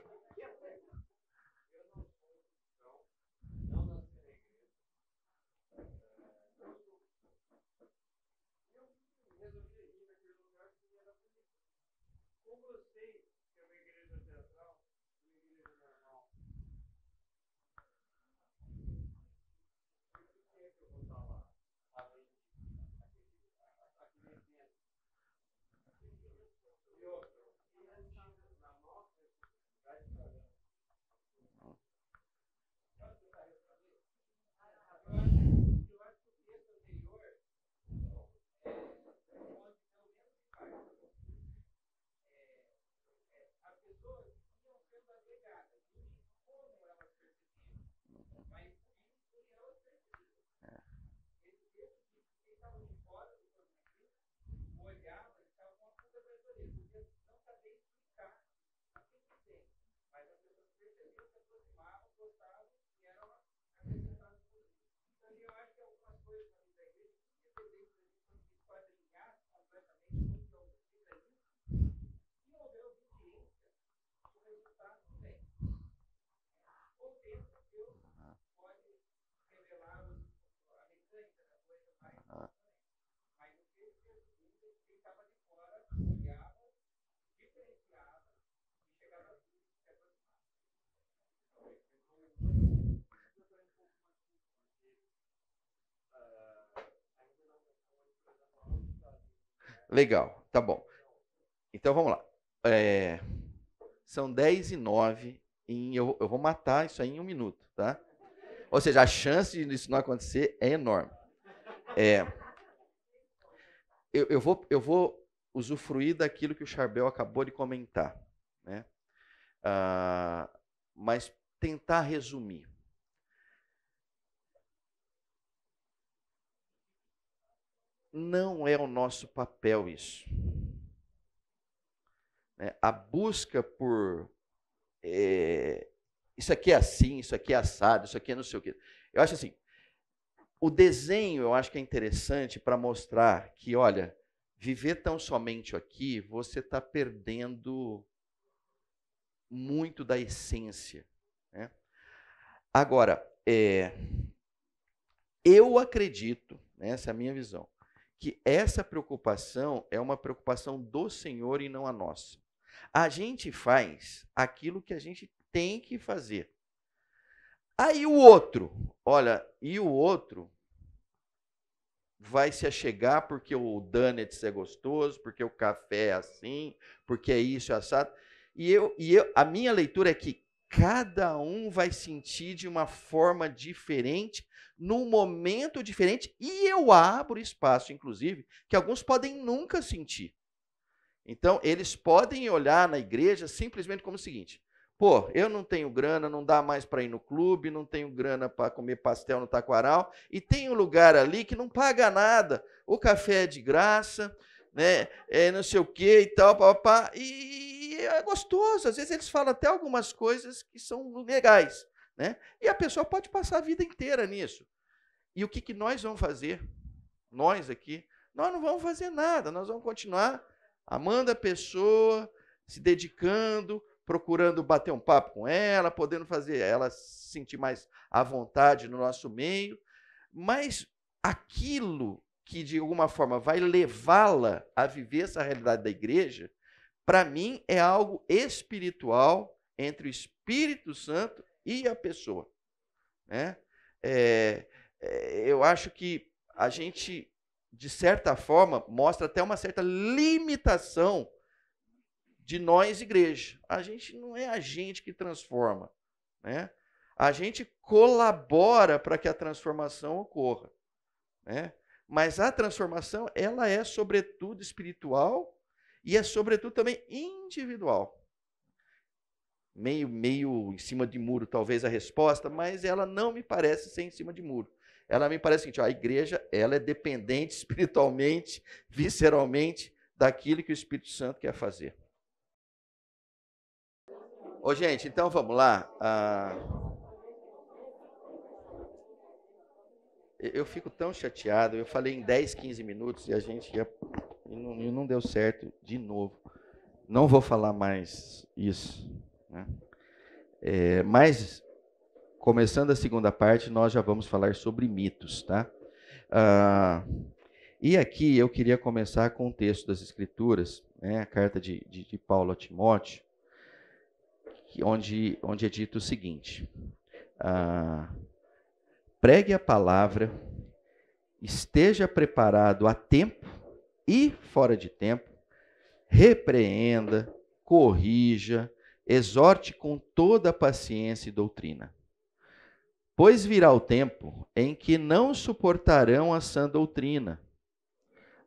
Legal, tá bom. Então vamos lá. É, são 10 e 9 e eu, eu vou matar isso aí em um minuto, tá? Ou seja, a chance disso não acontecer é enorme. É, eu, eu, vou, eu vou usufruir daquilo que o Charbel acabou de comentar, né? Ah, mas tentar resumir. não é o nosso papel isso. Né, a busca por é, isso aqui é assim, isso aqui é assado, isso aqui é não sei o quê. Eu acho assim, o desenho eu acho que é interessante para mostrar que, olha, viver tão somente aqui, você está perdendo muito da essência. Né? Agora, é, eu acredito, né, essa é a minha visão, que essa preocupação é uma preocupação do Senhor e não a nossa. A gente faz aquilo que a gente tem que fazer. Aí o outro, olha, e o outro vai se achegar porque o donuts é gostoso, porque o café é assim, porque é isso, é assado. E, eu, e eu, a minha leitura é que cada um vai sentir de uma forma diferente num momento diferente e eu abro espaço, inclusive, que alguns podem nunca sentir. Então, eles podem olhar na igreja simplesmente como o seguinte: pô, eu não tenho grana, não dá mais para ir no clube, não tenho grana para comer pastel no taquaral, e tem um lugar ali que não paga nada, o café é de graça, né, é não sei o que e tal, papá, e é gostoso. Às vezes eles falam até algumas coisas que são legais. Né? E a pessoa pode passar a vida inteira nisso. E o que, que nós vamos fazer? Nós aqui, nós não vamos fazer nada, nós vamos continuar amando a pessoa, se dedicando, procurando bater um papo com ela, podendo fazer ela se sentir mais à vontade no nosso meio. Mas aquilo que de alguma forma vai levá-la a viver essa realidade da igreja, para mim é algo espiritual entre o Espírito Santo e a pessoa. Né? É, é, eu acho que a gente, de certa forma, mostra até uma certa limitação de nós, igreja. A gente não é a gente que transforma. Né? A gente colabora para que a transformação ocorra. Né? Mas a transformação, ela é sobretudo espiritual e é sobretudo também individual meio, meio em cima de muro, talvez, a resposta, mas ela não me parece ser em cima de muro. Ela me parece que a igreja ela é dependente espiritualmente, visceralmente, daquilo que o Espírito Santo quer fazer. Ô, gente, então vamos lá. Ah, eu fico tão chateado. Eu falei em 10, 15 minutos e a gente ia, e não, e não deu certo de novo. Não vou falar mais isso. Né? É, mas, começando a segunda parte, nós já vamos falar sobre mitos, tá? Ah, e aqui eu queria começar com o texto das Escrituras, né, a carta de, de, de Paulo a Timóteo, onde, onde é dito o seguinte: ah, pregue a palavra, esteja preparado a tempo e fora de tempo, repreenda, corrija, exorte com toda paciência e doutrina. Pois virá o tempo em que não suportarão a sã doutrina.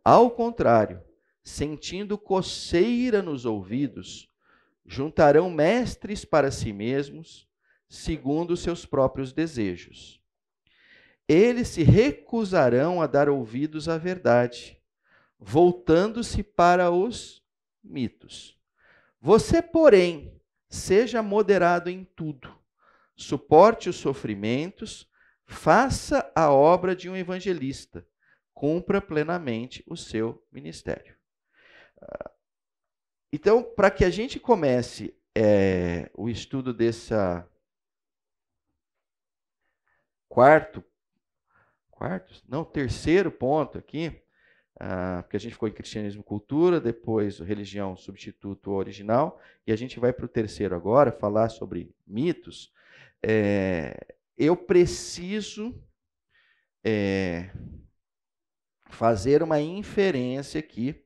Ao contrário, sentindo coceira nos ouvidos, juntarão mestres para si mesmos, segundo seus próprios desejos. Eles se recusarão a dar ouvidos à verdade, voltando-se para os mitos. Você, porém, seja moderado em tudo, suporte os sofrimentos, faça a obra de um evangelista, cumpra plenamente o seu ministério. Ah, então, para que a gente comece é, o estudo dessa quarto, quarto, não terceiro ponto aqui, ah, porque a gente ficou em cristianismo cultura, depois religião substituto original, e a gente vai para o terceiro agora, falar sobre mitos. É, eu preciso é, fazer uma inferência aqui,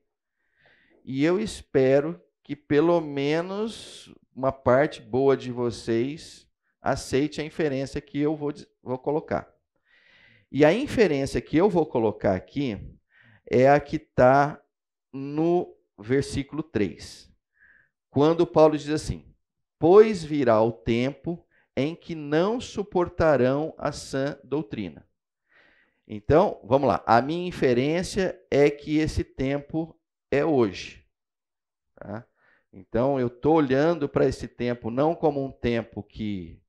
e eu espero que pelo menos uma parte boa de vocês aceite a inferência que eu vou, vou colocar. E a inferência que eu vou colocar aqui é a que está no versículo 3. Quando Paulo diz assim: Pois virá o tempo em que não suportarão a sã doutrina. Então, vamos lá. A minha inferência é que esse tempo é hoje. Tá? Então, eu estou olhando para esse tempo não como um tempo que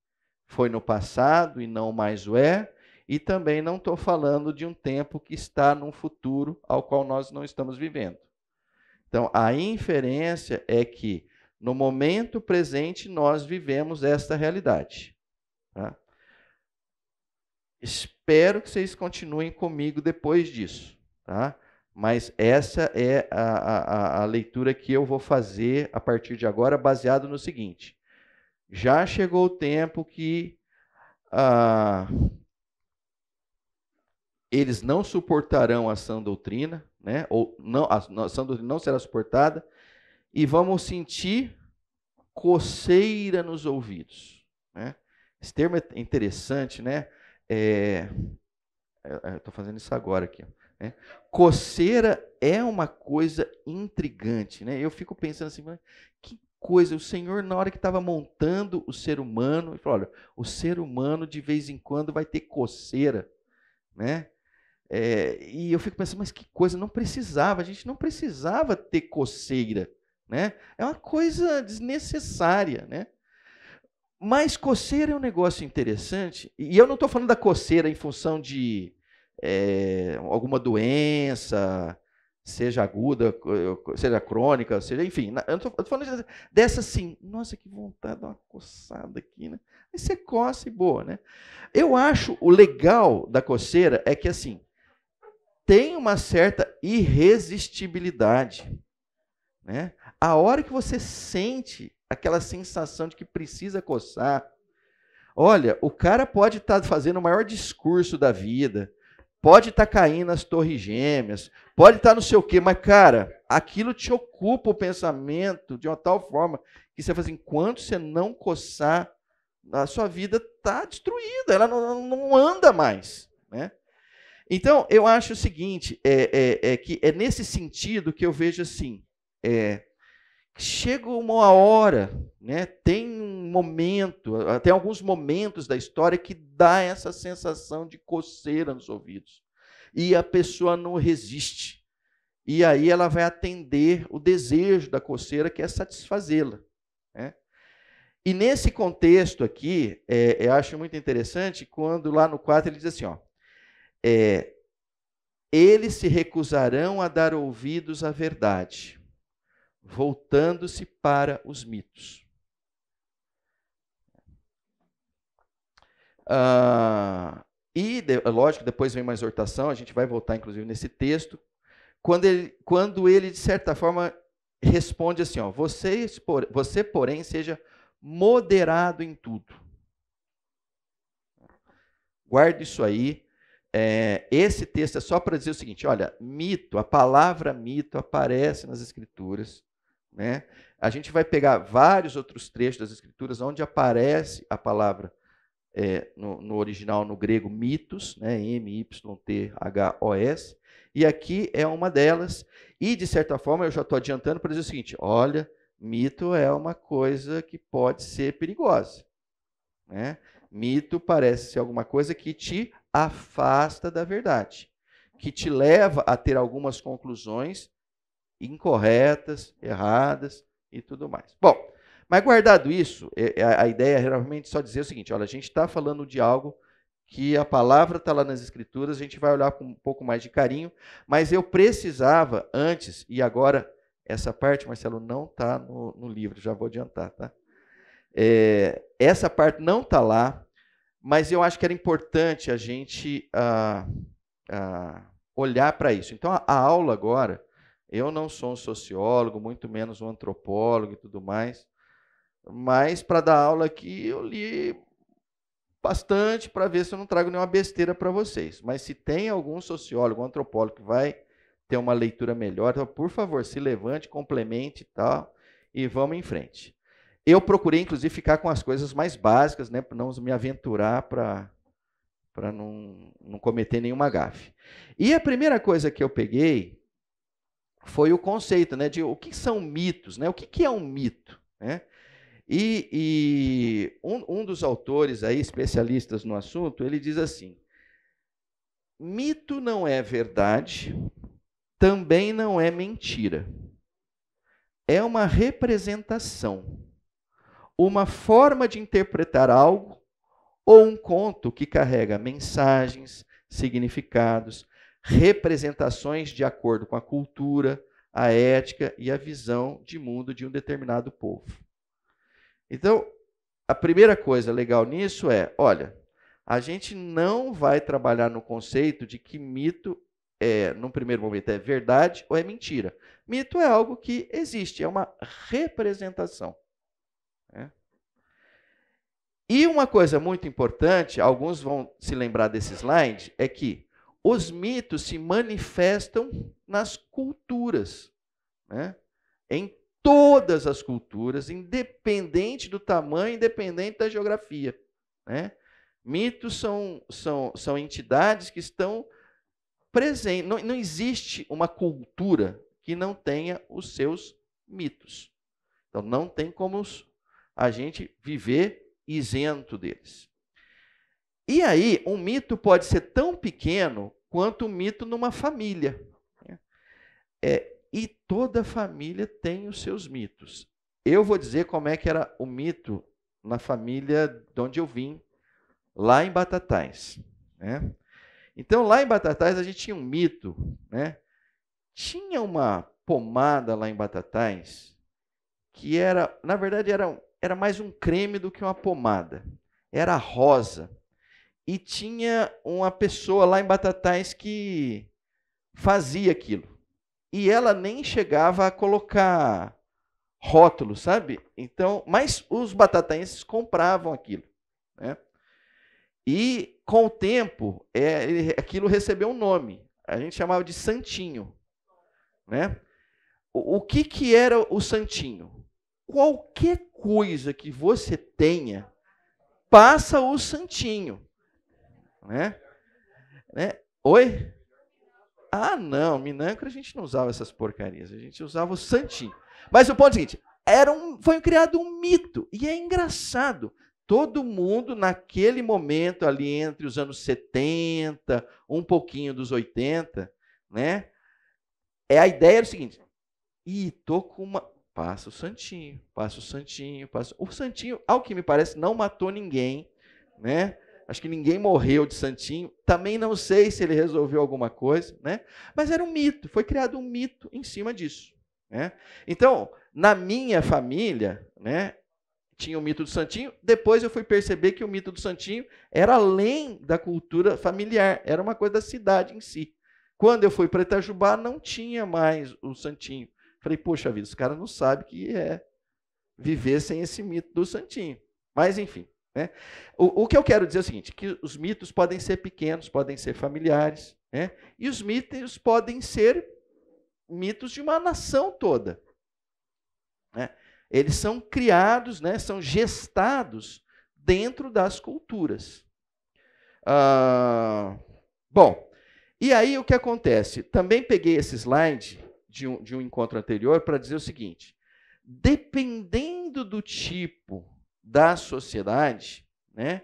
foi no passado e não mais o é, e também não estou falando de um tempo que está num futuro ao qual nós não estamos vivendo. Então, a inferência é que no momento presente nós vivemos esta realidade. Tá? Espero que vocês continuem comigo depois disso. Tá? Mas essa é a, a, a leitura que eu vou fazer a partir de agora, baseado no seguinte: já chegou o tempo que. Ah, eles não suportarão a sã doutrina, né? Ou não, a, a sã doutrina não será suportada, e vamos sentir coceira nos ouvidos. Né? Esse termo é interessante, né? É, é, é Estou fazendo isso agora aqui. Né? Coceira é uma coisa intrigante, né? Eu fico pensando assim, que coisa, o Senhor, na hora que estava montando o ser humano, ele falou: olha, o ser humano de vez em quando vai ter coceira, né? É, e eu fico pensando, mas que coisa, não precisava, a gente não precisava ter coceira, né? É uma coisa desnecessária, né? Mas coceira é um negócio interessante, e eu não estou falando da coceira em função de é, alguma doença, seja aguda, seja crônica, seja, enfim, eu não estou falando dessa assim, nossa, que vontade, uma coçada aqui, né? Aí você coça e boa, né? Eu acho o legal da coceira é que assim, tem uma certa irresistibilidade. Né? A hora que você sente aquela sensação de que precisa coçar, olha, o cara pode estar tá fazendo o maior discurso da vida, pode estar tá caindo nas torres gêmeas, pode estar tá não sei o quê, mas, cara, aquilo te ocupa o pensamento de uma tal forma que você faz: assim, enquanto você não coçar, a sua vida está destruída, ela não, não anda mais. Né? Então, eu acho o seguinte: é, é, é que é nesse sentido que eu vejo assim. É, chega uma hora, né? tem um momento, até alguns momentos da história que dá essa sensação de coceira nos ouvidos. E a pessoa não resiste. E aí ela vai atender o desejo da coceira, que é satisfazê-la. Né? E nesse contexto aqui, é, eu acho muito interessante quando lá no quarto ele diz assim: ó, é, eles se recusarão a dar ouvidos à verdade, voltando-se para os mitos. Ah, e, de, é lógico, depois vem uma exortação, a gente vai voltar inclusive nesse texto, quando ele, quando ele de certa forma, responde assim: ó, Vocês, por, você, porém, seja moderado em tudo. Guarda isso aí, é, esse texto é só para dizer o seguinte: olha, mito, a palavra mito aparece nas Escrituras. Né? A gente vai pegar vários outros trechos das Escrituras onde aparece a palavra é, no, no, original, no grego, mitos, né? M-Y-T-H-O-S, e aqui é uma delas. E, de certa forma, eu já estou adiantando para dizer o seguinte: olha, mito é uma coisa que pode ser perigosa. Né? Mito parece ser alguma coisa que te afasta da verdade, que te leva a ter algumas conclusões incorretas, erradas e tudo mais. Bom, mas guardado isso, é, é, a ideia é realmente só dizer o seguinte: olha, a gente está falando de algo que a palavra está lá nas escrituras, a gente vai olhar com um pouco mais de carinho, mas eu precisava antes, e agora essa parte, Marcelo, não está no, no, livro, já vou adiantar, tá? É, essa parte não está lá, mas eu acho que era importante a gente uh, uh, olhar para isso. Então, a, a, aula agora, eu não sou um sociólogo, muito menos um antropólogo e tudo mais, mas para dar aula aqui, eu li bastante para ver se eu não trago nenhuma besteira para vocês. Mas se tem algum sociólogo, antropólogo que vai ter uma leitura melhor, então, por favor, se levante, complemente e tal, e vamos em frente. Eu procurei, inclusive, ficar com as coisas mais básicas, né, para não me aventurar para para não, não cometer nenhuma gafe. E a primeira coisa que eu peguei foi o conceito né, de o que são mitos, né? o que, que é um mito. Né? E, e um, um dos autores aí, especialistas no assunto, ele diz assim: mito não é verdade, também não é mentira. É uma representação uma forma de interpretar algo ou um conto que carrega mensagens, significados, representações de acordo com a cultura, a ética e a visão de mundo de um determinado povo. Então, a primeira coisa legal nisso é, olha, a gente não vai trabalhar no conceito de que mito é, num primeiro momento, é verdade ou é mentira. Mito é algo que existe, é uma representação. E uma coisa muito importante, alguns vão se lembrar desse slide, é que os mitos se manifestam nas culturas, né? em todas as culturas, independente do tamanho, independente da geografia. Né? Mitos são, são, são entidades que estão presentes. Não, não existe uma cultura que não tenha os seus mitos. Então, não tem como a gente viver isento deles. E aí, um mito pode ser tão pequeno quanto um mito numa família. É, e toda família tem os seus mitos. Eu vou dizer como é que era o mito na família de onde eu vim, lá em Batatais. Né? Então, lá em Batatais, a gente tinha um mito. Né? Tinha uma pomada lá em Batatais que era, na verdade, era era mais um creme do que uma pomada. Era rosa. E tinha uma pessoa lá em Batatais que fazia aquilo. E ela nem chegava a colocar rótulo, sabe? Então, mas os batataenses compravam aquilo, né? E com o tempo, é, aquilo recebeu um nome. A gente chamava de santinho, né? O, o que que era o santinho? qualquer coisa que você tenha, passa o santinho. Né? né? Oi? Ah, não, Minâncora a gente não usava essas porcarias, a gente usava o santinho. Mas o ponto é o seguinte, era um, foi criado um mito, e é engraçado. Todo mundo, naquele momento ali entre os anos 70, um pouquinho dos 80, né? É a ideia era o seguinte: e tô com uma, Passa o santinho, passa o santinho, passa. O santinho, ao que me parece, não matou ninguém, né? Acho que ninguém morreu de santinho. Também não sei se ele resolveu alguma coisa, né? Mas era um mito, foi criado um mito em cima disso, né? Então, na minha família, né, tinha o mito do santinho. Depois eu fui perceber que o mito do santinho era além da cultura familiar, era uma coisa da cidade em si. Quando eu fui para Itajubá, não tinha mais o santinho. Falei, poxa vida, os caras não sabem que é viver sem esse mito do santinho. Mas, enfim. Né? O, o, que eu quero dizer é o seguinte, que os mitos podem ser pequenos, podem ser familiares, né? e os mitos podem ser mitos de uma nação toda. Né? Eles são criados, né? são gestados dentro das culturas. Ah, bom, e aí o que acontece? Também peguei esse slide de um, de um encontro anterior para dizer o seguinte: dependendo do tipo da sociedade, né,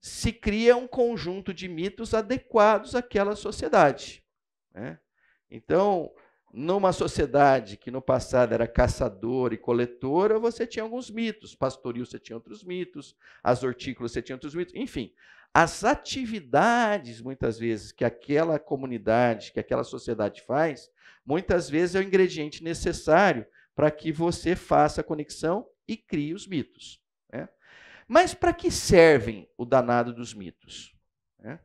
se cria um conjunto de mitos adequados àquela sociedade. Né? Então, numa sociedade que no passado era caçadora e coletora, você tinha alguns mitos. Pastoril, você tinha outros mitos. As hortícolas, você tinha outros mitos. Enfim, as atividades, muitas vezes, que aquela comunidade, que aquela sociedade faz, muitas vezes é o ingrediente necessário para que você faça a conexão e crie os mitos. Né? Mas para que servem o danado dos mitos? Né?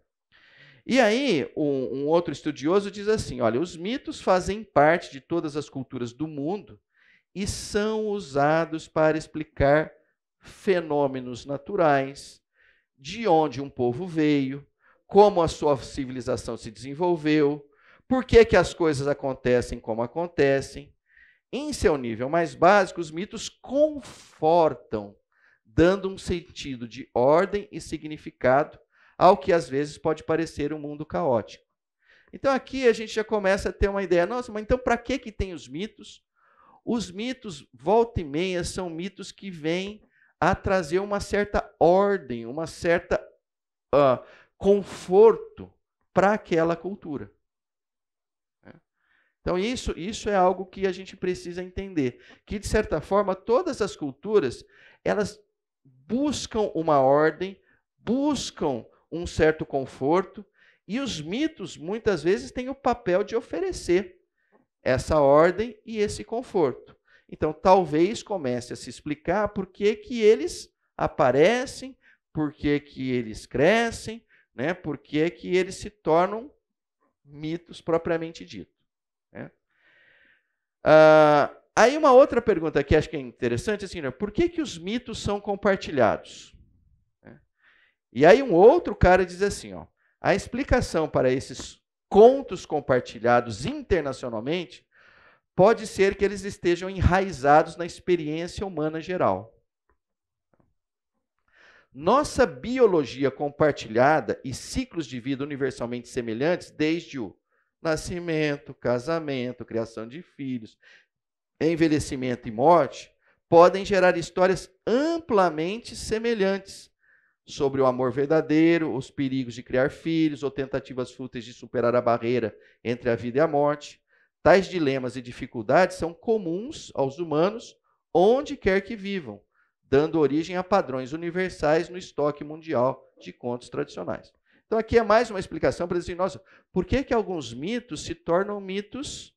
E aí, um, um outro estudioso diz assim: olha, os mitos fazem parte de todas as culturas do mundo e são usados para explicar fenômenos naturais, de onde um povo veio, como a sua civilização se desenvolveu, por que, que as coisas acontecem como acontecem. Em seu nível mais básico, os mitos confortam, dando um sentido de ordem e significado ao que às vezes pode parecer um mundo caótico. Então aqui a gente já começa a ter uma ideia, nossa, mas então para que que tem os mitos? Os mitos volta e meia são mitos que vêm a trazer uma certa ordem, uma certa uh, conforto para aquela cultura. É. Então, isso, isso é algo que a gente precisa entender. Que, de certa forma, todas as culturas, elas buscam uma ordem, buscam um certo conforto, e os mitos, muitas vezes, têm o papel de oferecer essa ordem e esse conforto. Então, talvez comece a se explicar por que, que eles aparecem, por que, que eles crescem, né? por que, que eles se tornam mitos propriamente dito. Né? Ah, aí uma outra pergunta que acho que é interessante, assim, né? por que, que os mitos são compartilhados? Né? E aí um outro cara diz assim, ó, a explicação para esses contos compartilhados internacionalmente pode ser que eles estejam enraizados na experiência humana geral. Nossa biologia compartilhada e ciclos de vida universalmente semelhantes, desde o nascimento, casamento, criação de filhos, envelhecimento e morte, podem gerar histórias amplamente semelhantes sobre o amor verdadeiro, os perigos de criar filhos ou tentativas fúteis de superar a barreira entre a vida e a morte Tais dilemas e dificuldades são comuns aos humanos onde quer que vivam, dando origem a padrões universais no estoque mundial de contos tradicionais. Então, aqui é mais uma explicação para dizer, nossa, por que, que alguns mitos se tornam mitos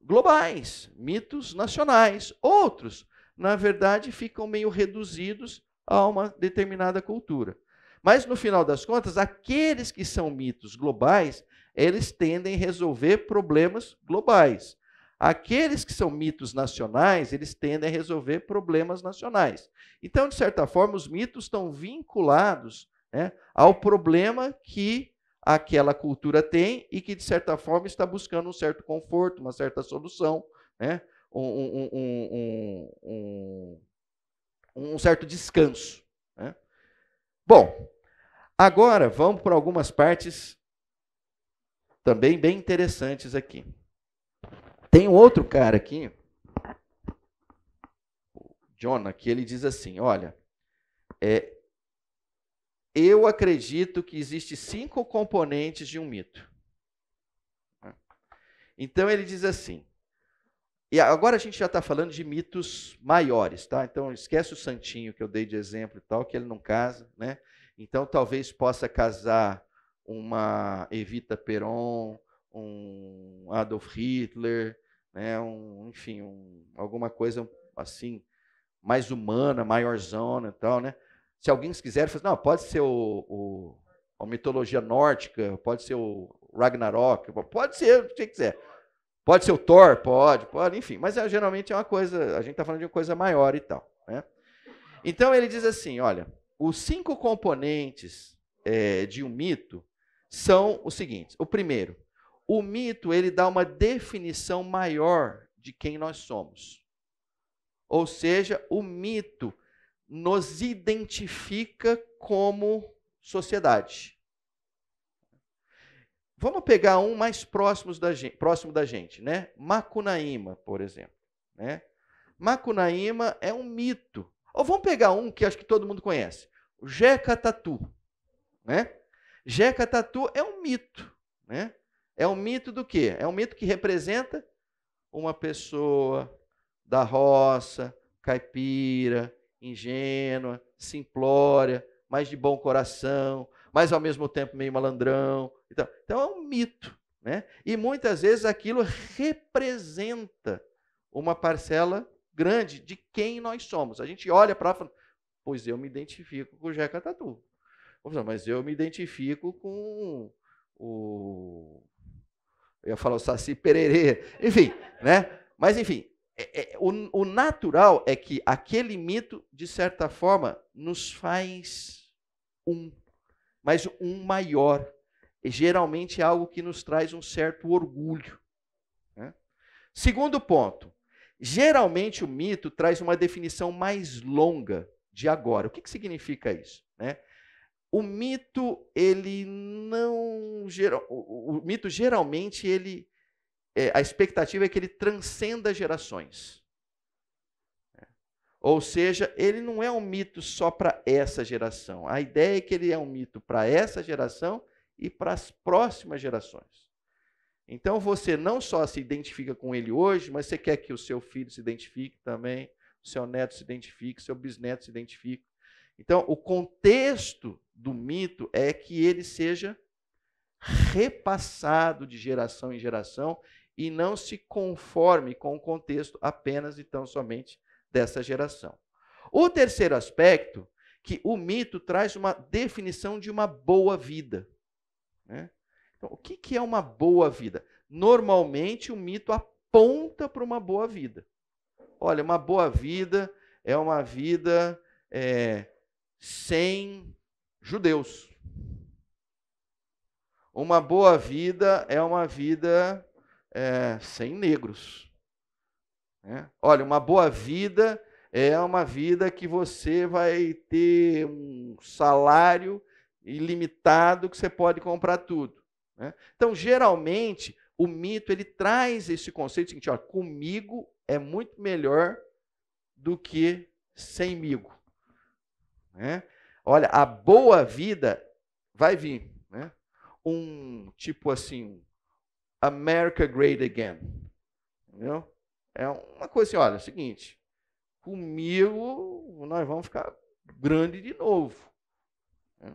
globais, mitos nacionais? Outros, na verdade, ficam meio reduzidos a uma determinada cultura. Mas, no final das contas, aqueles que são mitos globais eles tendem a resolver problemas globais. Aqueles que são mitos nacionais, eles tendem a resolver problemas nacionais. Então, de certa forma, os mitos estão vinculados né, ao problema que aquela cultura tem e que, de certa forma, está buscando um certo conforto, uma certa solução, né, um, um, um, um certo descanso. Né? Bom, agora vamos para algumas partes também bem interessantes aqui. Tem um outro cara aqui, Jonah, que ele diz assim: olha, é, eu acredito que existe cinco componentes de um mito. Então ele diz assim. E agora a gente já está falando de mitos maiores, tá? Então esquece o santinho que eu dei de exemplo e tal, que ele não casa, né? Então talvez possa casar uma Evita Peron, um Adolf Hitler, né, um, enfim, um, alguma coisa assim mais humana, maior zona e tal, né? Se alguém quiser, fala, assim, não, pode ser o, o, a mitologia nórdica, pode ser o Ragnarok, pode ser o que quiser. Pode ser o Thor, pode, pode, enfim. Mas é, geralmente é uma coisa, a gente está falando de uma coisa maior e tal. Né? Então ele diz assim: olha, os cinco componentes é, de um mito são os seguintes. O primeiro, o mito ele dá uma definição maior de quem nós somos. Ou seja, o mito nos identifica como sociedade. Vamos pegar um mais próximo da gente, próximo da gente né? Macunaíma, por exemplo. Né? Macunaíma é um mito. Ou vamos pegar um que acho que todo mundo conhece, o Jeca Tatu. Né? Jeca Tatu é um mito, né? É um mito do quê? É um mito que representa uma pessoa da roça, caipira, ingênua, simplória, mas de bom coração, mas ao mesmo tempo meio malandrão. Então, então é um mito. Né? E muitas vezes aquilo representa uma parcela grande de quem nós somos. A gente olha para pois eu me identifico com o Jeca Tatu mas eu me identifico com o. Eu ia falar o Saci Pererê, enfim, né? Mas, enfim, é, é, o, o natural é que aquele mito, de certa forma, nos faz um, mas um maior. E geralmente é algo que nos traz um certo orgulho. Né? Segundo ponto, geralmente o mito traz uma definição mais longa de agora. O que, que significa isso? Né? o mito, ele não. Geral, o, o, mito, geralmente, ele. É, a expectativa é que ele transcenda gerações. É. Ou seja, ele não é um mito só para essa geração. A ideia é que ele é um mito para essa geração e para as próximas gerações. Então você não só se identifica com ele hoje, mas você quer que o seu filho se identifique também, o seu neto se identifique, seu bisneto se identifique. Então, o contexto do mito é que ele seja repassado de geração em geração e não se conforme com o contexto apenas e tão somente dessa geração. O terceiro aspecto, que o mito traz uma definição de uma boa vida. Né? Então, o que, que é uma boa vida? Normalmente, o mito aponta para uma boa vida. Olha, uma boa vida é uma vida é, sem judeus. Uma boa vida é uma vida é, sem negros. Né? Olha, uma boa vida é uma vida que você vai ter um salário ilimitado que você pode comprar tudo. Né? Então, geralmente, o mito ele traz esse conceito seguinte: comigo é muito melhor do que semigo. Né? Olha, a boa vida vai vir. Né? Um tipo assim, America Great Again. Entendeu? É uma coisa assim, olha, é o seguinte, comigo nós vamos ficar grande de novo. Né?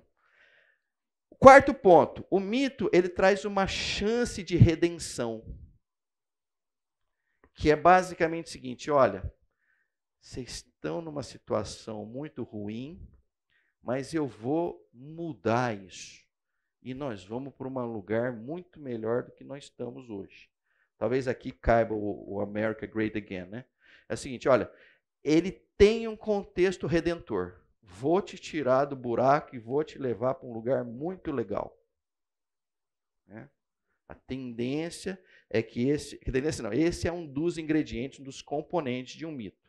Quarto ponto, o mito ele traz uma chance de redenção, que é basicamente o seguinte, olha, vocês estão numa situação muito ruim, mas eu vou mudar isso. E nós vamos para um lugar muito melhor do que nós estamos hoje. Talvez aqui caiba o, o America Great Again, né? É o seguinte, olha, ele tem um contexto redentor. Vou te tirar do buraco e vou te levar para um lugar muito legal. Né? A tendência é que esse, tendência não, esse é um dos ingredientes, um dos componentes de um mito.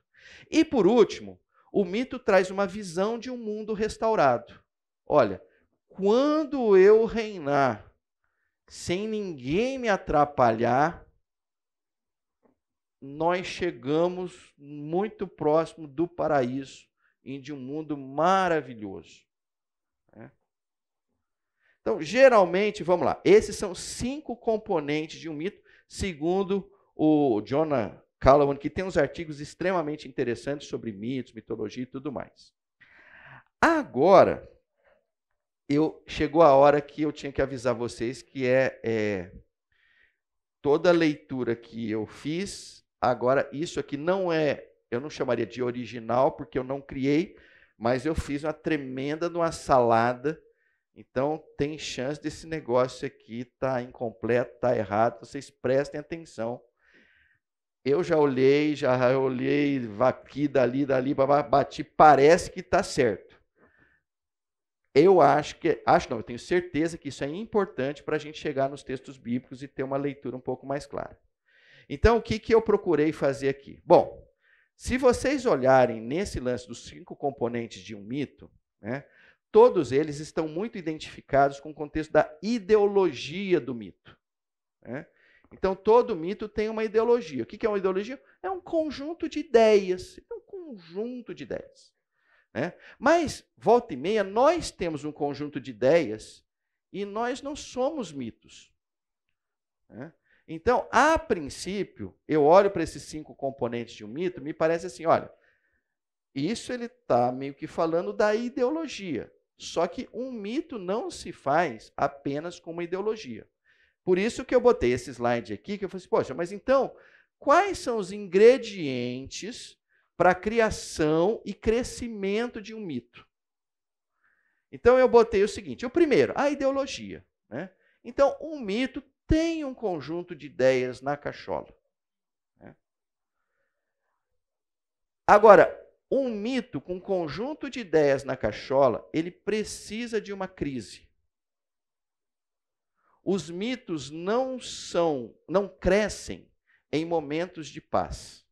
E por último, o mito traz uma visão de um mundo restaurado. Olha, quando eu reinar sem ninguém me atrapalhar, nós chegamos muito próximo do paraíso e de um mundo maravilhoso. Né? Então, geralmente, vamos lá, esses são cinco componentes de um mito, segundo o Jonah Callahan, que tem uns artigos extremamente interessantes sobre mitos, mitologia e tudo mais. Agora, eu chegou a hora que eu tinha que avisar vocês que é, é toda a leitura que eu fiz. Agora, isso aqui não é, eu não chamaria de original, porque eu não criei, mas eu fiz uma tremenda uma salada. Então, tem chance desse negócio aqui estar tá incompleto, estar tá errado. Vocês prestem atenção eu já olhei, já olhei aqui, dali, dali, bati, parece que está certo. Eu acho que, acho não, eu tenho certeza que isso é importante para a gente chegar nos textos bíblicos e ter uma leitura um pouco mais clara. Então, o que, que eu procurei fazer aqui? Bom, se vocês olharem nesse lance dos cinco componentes de um mito, né, todos eles estão muito identificados com o contexto da ideologia do mito. Né? Então, todo mito tem uma ideologia. O que é uma ideologia? É um conjunto de ideias. É um conjunto de ideias. Né? Mas, volta e meia, nós temos um conjunto de ideias e nós não somos mitos. Né? Então, a princípio, eu olho para esses cinco componentes de um mito, me parece assim: olha, isso ele está meio que falando da ideologia. Só que um mito não se faz apenas com uma ideologia. Por isso que eu botei esse slide aqui, que eu falei assim, poxa, mas então, quais são os ingredientes para a criação e crescimento de um mito? Então eu botei o seguinte: o primeiro, a ideologia. Né? Então, um mito tem um conjunto de ideias na cachola. Né? Agora, um mito com um conjunto de ideias na cachola, ele precisa de uma crise. Os mitos não são, não crescem em momentos de paz.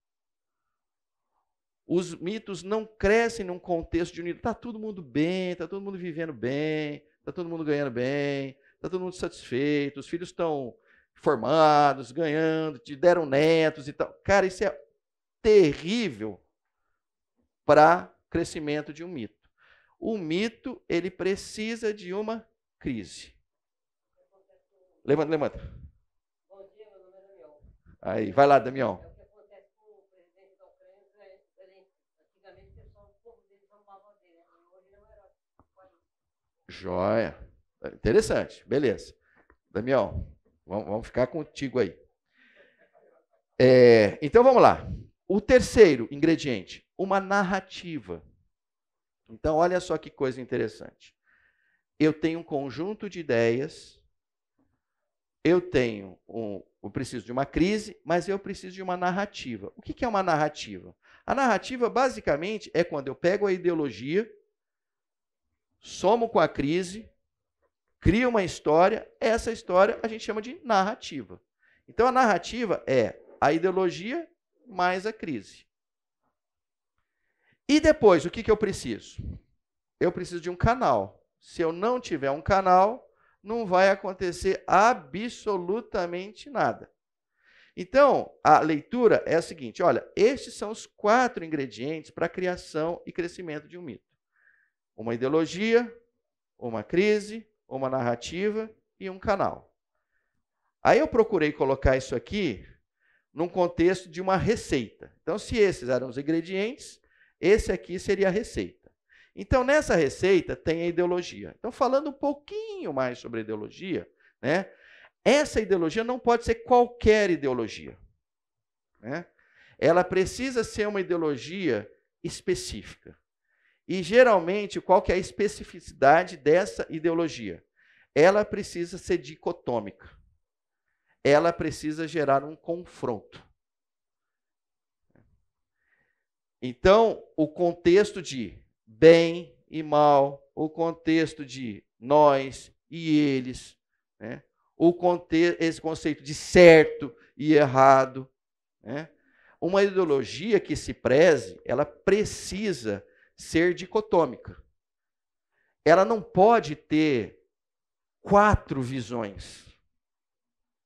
Os mitos não crescem num contexto de unidade. Está todo mundo bem, está todo mundo vivendo bem, está todo mundo ganhando bem, está todo mundo satisfeito, os filhos estão formados, ganhando, te deram netos e tal. Cara, isso é terrível para crescimento de um mito. O mito, ele precisa de uma crise. Levanta, levanta. Bom dia, meu nome é Damião. Aí, vai lá, Damião. É é Joia. Interessante, beleza. Damião, vamos, vamos ficar contigo aí. É, então vamos lá. O terceiro ingrediente, uma narrativa. Então olha só que coisa interessante. Eu tenho um conjunto de ideias eu tenho um, eu preciso de uma crise, mas eu preciso de uma narrativa. O que é uma narrativa? A narrativa, basicamente, é quando eu pego a ideologia, somo com a crise, crio uma história, essa história a gente chama de narrativa. Então, a narrativa é a ideologia mais a crise. E depois, o que, que eu preciso? Eu preciso de um canal. Se eu não tiver um canal, não vai acontecer absolutamente nada. Então, a leitura é a seguinte: olha, estes são os quatro ingredientes para a criação e crescimento de um mito: uma ideologia, uma crise, uma narrativa e um canal. Aí eu procurei colocar isso aqui num contexto de uma receita. Então, se esses eram os ingredientes, esse aqui seria a receita. Então, nessa receita tem a ideologia. Então, falando um pouquinho mais sobre ideologia, né? Essa ideologia não pode ser qualquer ideologia. Né? Ela precisa ser uma ideologia específica. E geralmente, qual que é a especificidade dessa ideologia? Ela precisa ser dicotômica. Ela precisa gerar um confronto. Então, o contexto de bem e mal, o contexto de nós e eles, né? o conte, esse conceito de certo e errado. Né? Uma ideologia que se preze, ela precisa ser dicotômica. Ela não pode ter quatro visões.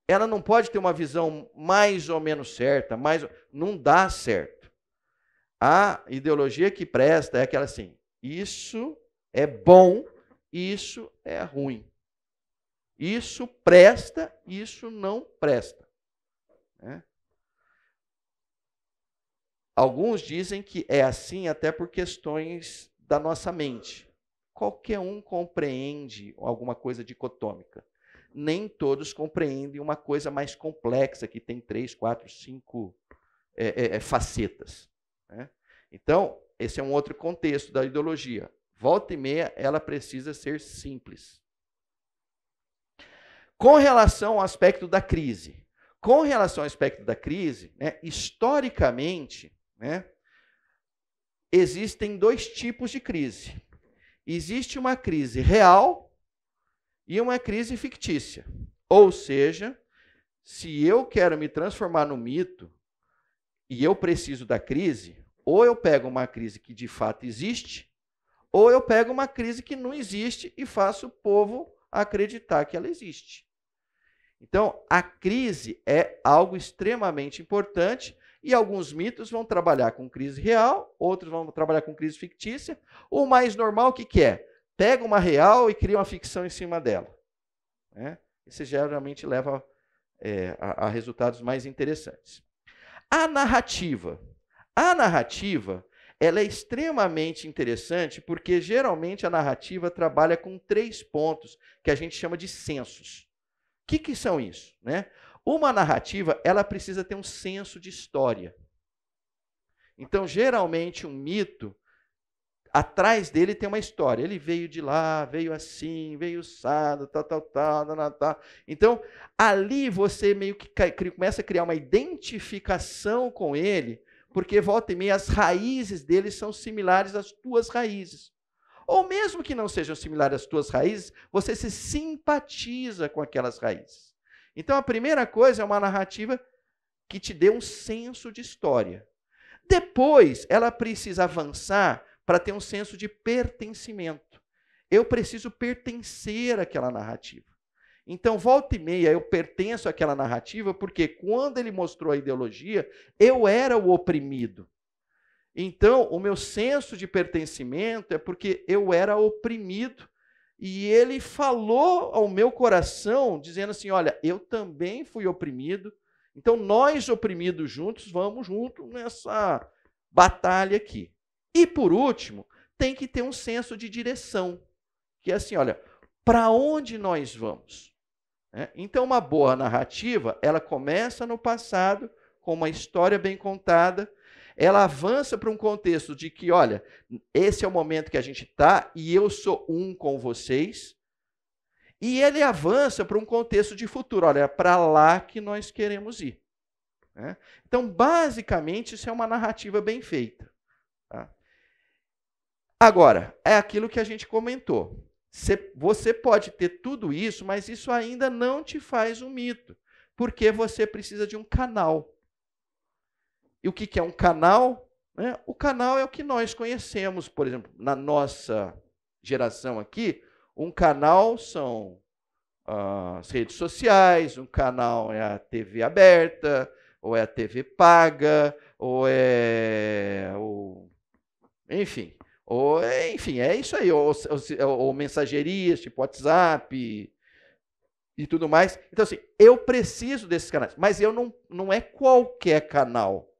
Ela não pode ter uma visão mais ou menos certa, mais não dá certo. A ideologia que presta é aquela assim: isso é bom, isso é ruim. Isso presta, isso não presta. Né? Alguns dizem que é assim até por questões da nossa mente. Qualquer um compreende alguma coisa dicotômica. Nem todos compreendem uma coisa mais complexa, que tem três, quatro, cinco é, é, é facetas. Né? Então, esse é um outro contexto da ideologia. Volta e meia, ela precisa ser simples. Com relação ao aspecto da crise, com relação ao aspecto da crise, né, historicamente, né, existem dois tipos de crise. Existe uma crise real e uma crise fictícia. Ou seja, se eu quero me transformar no mito, e eu preciso da crise, ou eu pego uma crise que de fato existe, ou eu pego uma crise que não existe e faço o povo acreditar que ela existe. Então, a crise é algo extremamente importante e alguns mitos vão trabalhar com crise real, outros vão trabalhar com crise fictícia. O mais normal, o que, que é? Pega uma real e cria uma ficção em cima dela. Né? Isso geralmente leva é, a, a resultados mais interessantes. A narrativa. A narrativa ela é extremamente interessante porque geralmente a narrativa trabalha com três pontos que a gente chama de sensos. O que, que são isso? Né? Uma narrativa ela precisa ter um senso de história. Então, geralmente, um mito atrás dele tem uma história. Ele veio de lá, veio assim, veio sado, tal, tal, tal, tal, tal. Então, ali você meio que começa a criar uma identificação com ele, porque volta e meia as raízes dele são similares às tuas raízes. Ou mesmo que não sejam similares às tuas raízes, você se simpatiza com aquelas raízes. Então, a primeira coisa é uma narrativa que te dê um senso de história. Depois, ela precisa avançar para ter um senso de pertencimento. Eu preciso pertencer àquela narrativa. Então, volta e meia, eu pertenço àquela narrativa, porque quando ele mostrou a ideologia, eu era o oprimido. Então, o meu senso de pertencimento é porque eu era oprimido e ele falou ao meu coração, dizendo assim: Olha, eu também fui oprimido, então nós oprimidos juntos vamos junto nessa batalha aqui. E por último, tem que ter um senso de direção, que é assim, olha, para onde nós vamos? É? Então, uma boa narrativa, ela começa no passado, com uma história bem contada, ela avança para um contexto de que, olha, esse é o momento que a gente está e eu sou um com vocês, e ele avança para um contexto de futuro, olha, é para lá que nós queremos ir. Né? Então, basicamente, isso é uma narrativa bem feita. Tá? Agora, é aquilo que a gente comentou. Você pode ter tudo isso, mas isso ainda não te faz um mito, porque você precisa de um canal. E o que é um canal? Né? O canal é o que nós conhecemos, por exemplo, na nossa geração aqui. Um canal são ah, as redes sociais, um canal é a TV aberta, ou é a TV paga, ou é o. Enfim, ou, enfim, é isso aí. Ou, ou, ou mensagerias, tipo WhatsApp e tudo mais. Então, assim, eu preciso desses canais. Mas eu não, não é qualquer canal.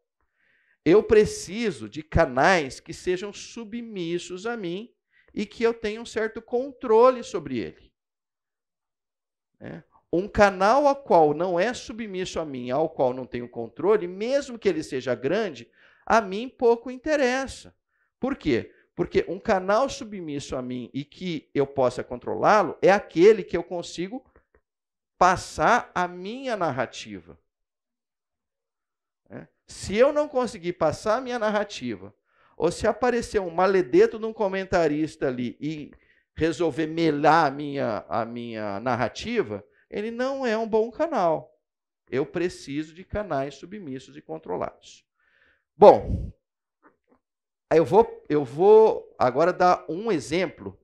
Eu preciso de canais que sejam submissos a mim e que eu tenha um certo controle sobre ele. Né? Um canal ao qual não é submisso a mim, ao qual não tenho controle, mesmo que ele seja grande, a mim pouco interessa. Por quê? Porque um canal submisso a mim e que eu possa controlá-lo é aquele que eu consigo passar a minha narrativa. É. Se eu não conseguir passar a minha narrativa, ou se aparecer um maledeto de um comentarista ali e resolver melar a minha, a minha narrativa, ele não é um bom canal. Eu preciso de canais submissos e controlados. Bom, eu vou, eu vou agora dar um exemplo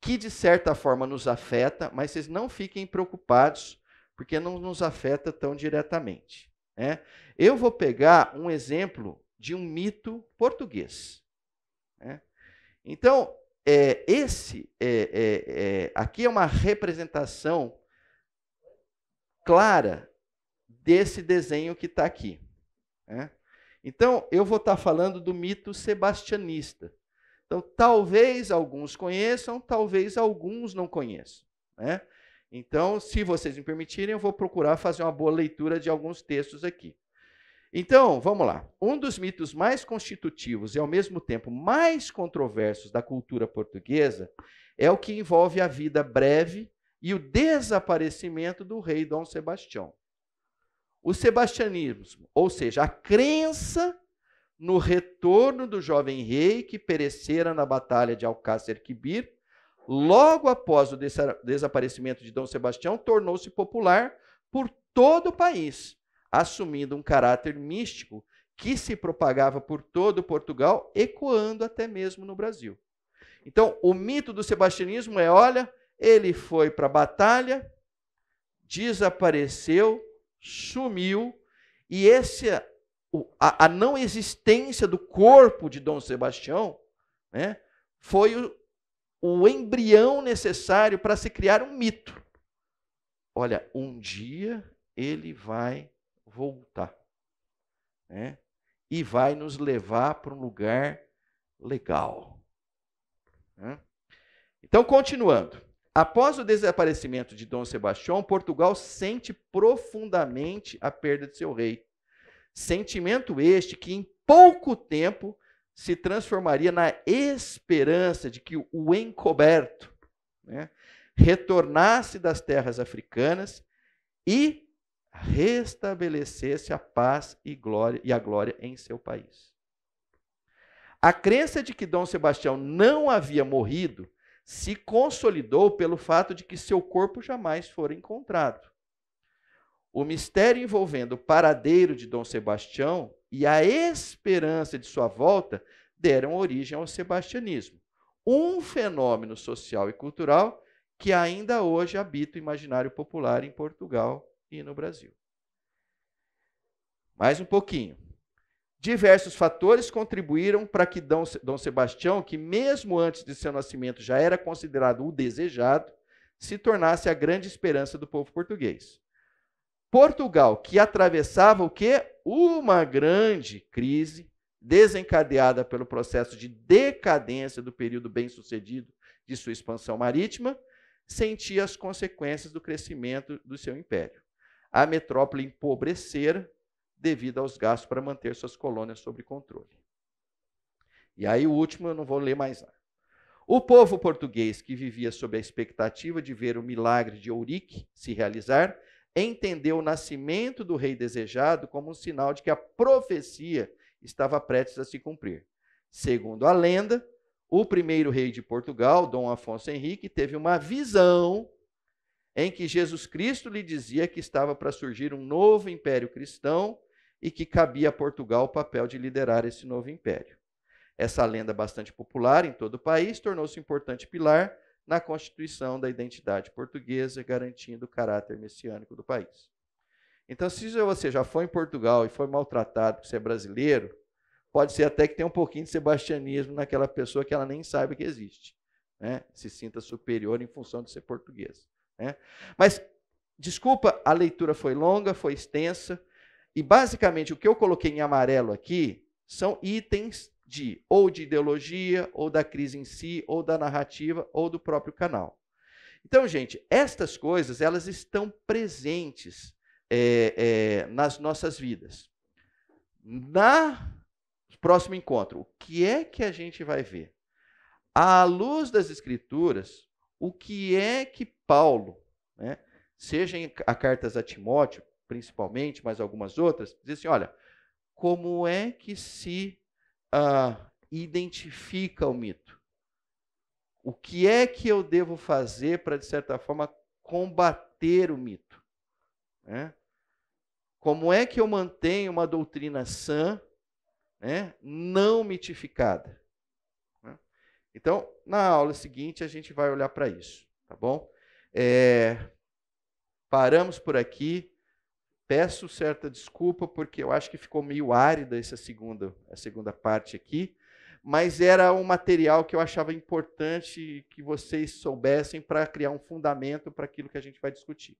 que de certa forma nos afeta, mas vocês não fiquem preocupados, porque não nos afeta tão diretamente. Né? Eu vou pegar um exemplo de um mito português. Né? Então, é, esse é, é, é aqui é uma representação clara desse desenho que está aqui. Né? Então, eu vou estar tá falando do mito sebastianista. Então, talvez alguns conheçam, talvez alguns não conheçam. Né? Então, se vocês me permitirem, eu vou procurar fazer uma boa leitura de alguns textos aqui. Então, vamos lá. Um dos mitos mais constitutivos e, ao mesmo tempo, mais controversos da cultura portuguesa é o que envolve a vida breve e o desaparecimento do rei Dom Sebastião. O sebastianismo, ou seja, a crença no retorno do jovem rei que perecera na batalha de Alcácer Quibir, logo após o desaparecimento de Dom Sebastião, tornou-se popular por todo o país, assumindo um caráter místico que se propagava por todo Portugal, ecoando até mesmo no Brasil. Então, o mito do sebastianismo é: olha, ele foi para a batalha, desapareceu, sumiu e esse a, a não existência do corpo de Dom Sebastião, né, foi o, o embrião necessário para se criar um mito. Olha, um dia ele vai voltar, né? E vai nos levar para um lugar legal. Né? Então, continuando. Após o desaparecimento de Dom Sebastião, Portugal sente profundamente a perda de seu rei. Sentimento este que em pouco tempo se transformaria na esperança de que o encoberto né, retornasse das terras africanas e restabelecesse a paz e, glória, e a glória em seu país. A crença de que Dom Sebastião não havia morrido se consolidou pelo fato de que seu corpo jamais fora encontrado. O mistério envolvendo o paradeiro de Dom Sebastião e a esperança de sua volta deram origem ao sebastianismo, um fenômeno social e cultural que ainda hoje habita o imaginário popular em Portugal e no Brasil. Mais um pouquinho. Diversos fatores contribuíram para que Dom, Dom Sebastião, que mesmo antes de seu nascimento já era considerado o desejado, se tornasse a grande esperança do povo português. Portugal, que atravessava o quê? Uma grande crise desencadeada pelo processo de decadência do período bem-sucedido de sua expansão marítima, sentia as consequências do crescimento do seu império. A metrópole empobrecera devido aos gastos para manter suas colônias sob controle. E aí o último eu não vou ler mais nada. O povo português que vivia sob a expectativa de ver o milagre de Ourique se realizar, entendeu o nascimento do rei desejado como um sinal de que a profecia estava prestes a se cumprir. Segundo a lenda, o primeiro rei de Portugal, Dom Afonso Henrique, teve uma visão em que Jesus Cristo lhe dizia que estava para surgir um novo império cristão e que cabia a Portugal o papel de liderar esse novo império. Essa lenda é bastante popular em todo o país tornou-se um importante pilar na constituição da identidade portuguesa, garantindo o caráter messiânico do país. Então, se você já foi em Portugal e foi maltratado porque você é brasileiro, pode ser até que tenha um pouquinho de sebastianismo naquela pessoa que ela nem sabe que existe. Né? Se sinta superior em função de ser português. Né? Mas, desculpa, a leitura foi longa, foi extensa. E basicamente o que eu coloquei em amarelo aqui são itens de ou de ideologia, ou da crise em si, ou da narrativa, ou do próprio canal. Então, gente, estas coisas elas estão presentes é, é, nas nossas vidas. Na próximo encontro, o que é que a gente vai ver? À luz das Escrituras, o que é que Paulo, né, seja a cartas a Timóteo, principalmente, mas algumas outras, dizer assim: olha, como é que se ah, identifica o mito? O que é que eu devo fazer para, de certa forma, combater o mito? Né? Como é que eu mantenho uma doutrina sã, né, não mitificada? Né? Então, na aula seguinte, a gente vai olhar para isso, tá bom? É, paramos por aqui. Peço certa desculpa porque eu acho que ficou meio árida essa segunda, a segunda parte aqui, mas era um material que eu achava importante que vocês soubessem para criar um fundamento para aquilo que a gente vai discutir.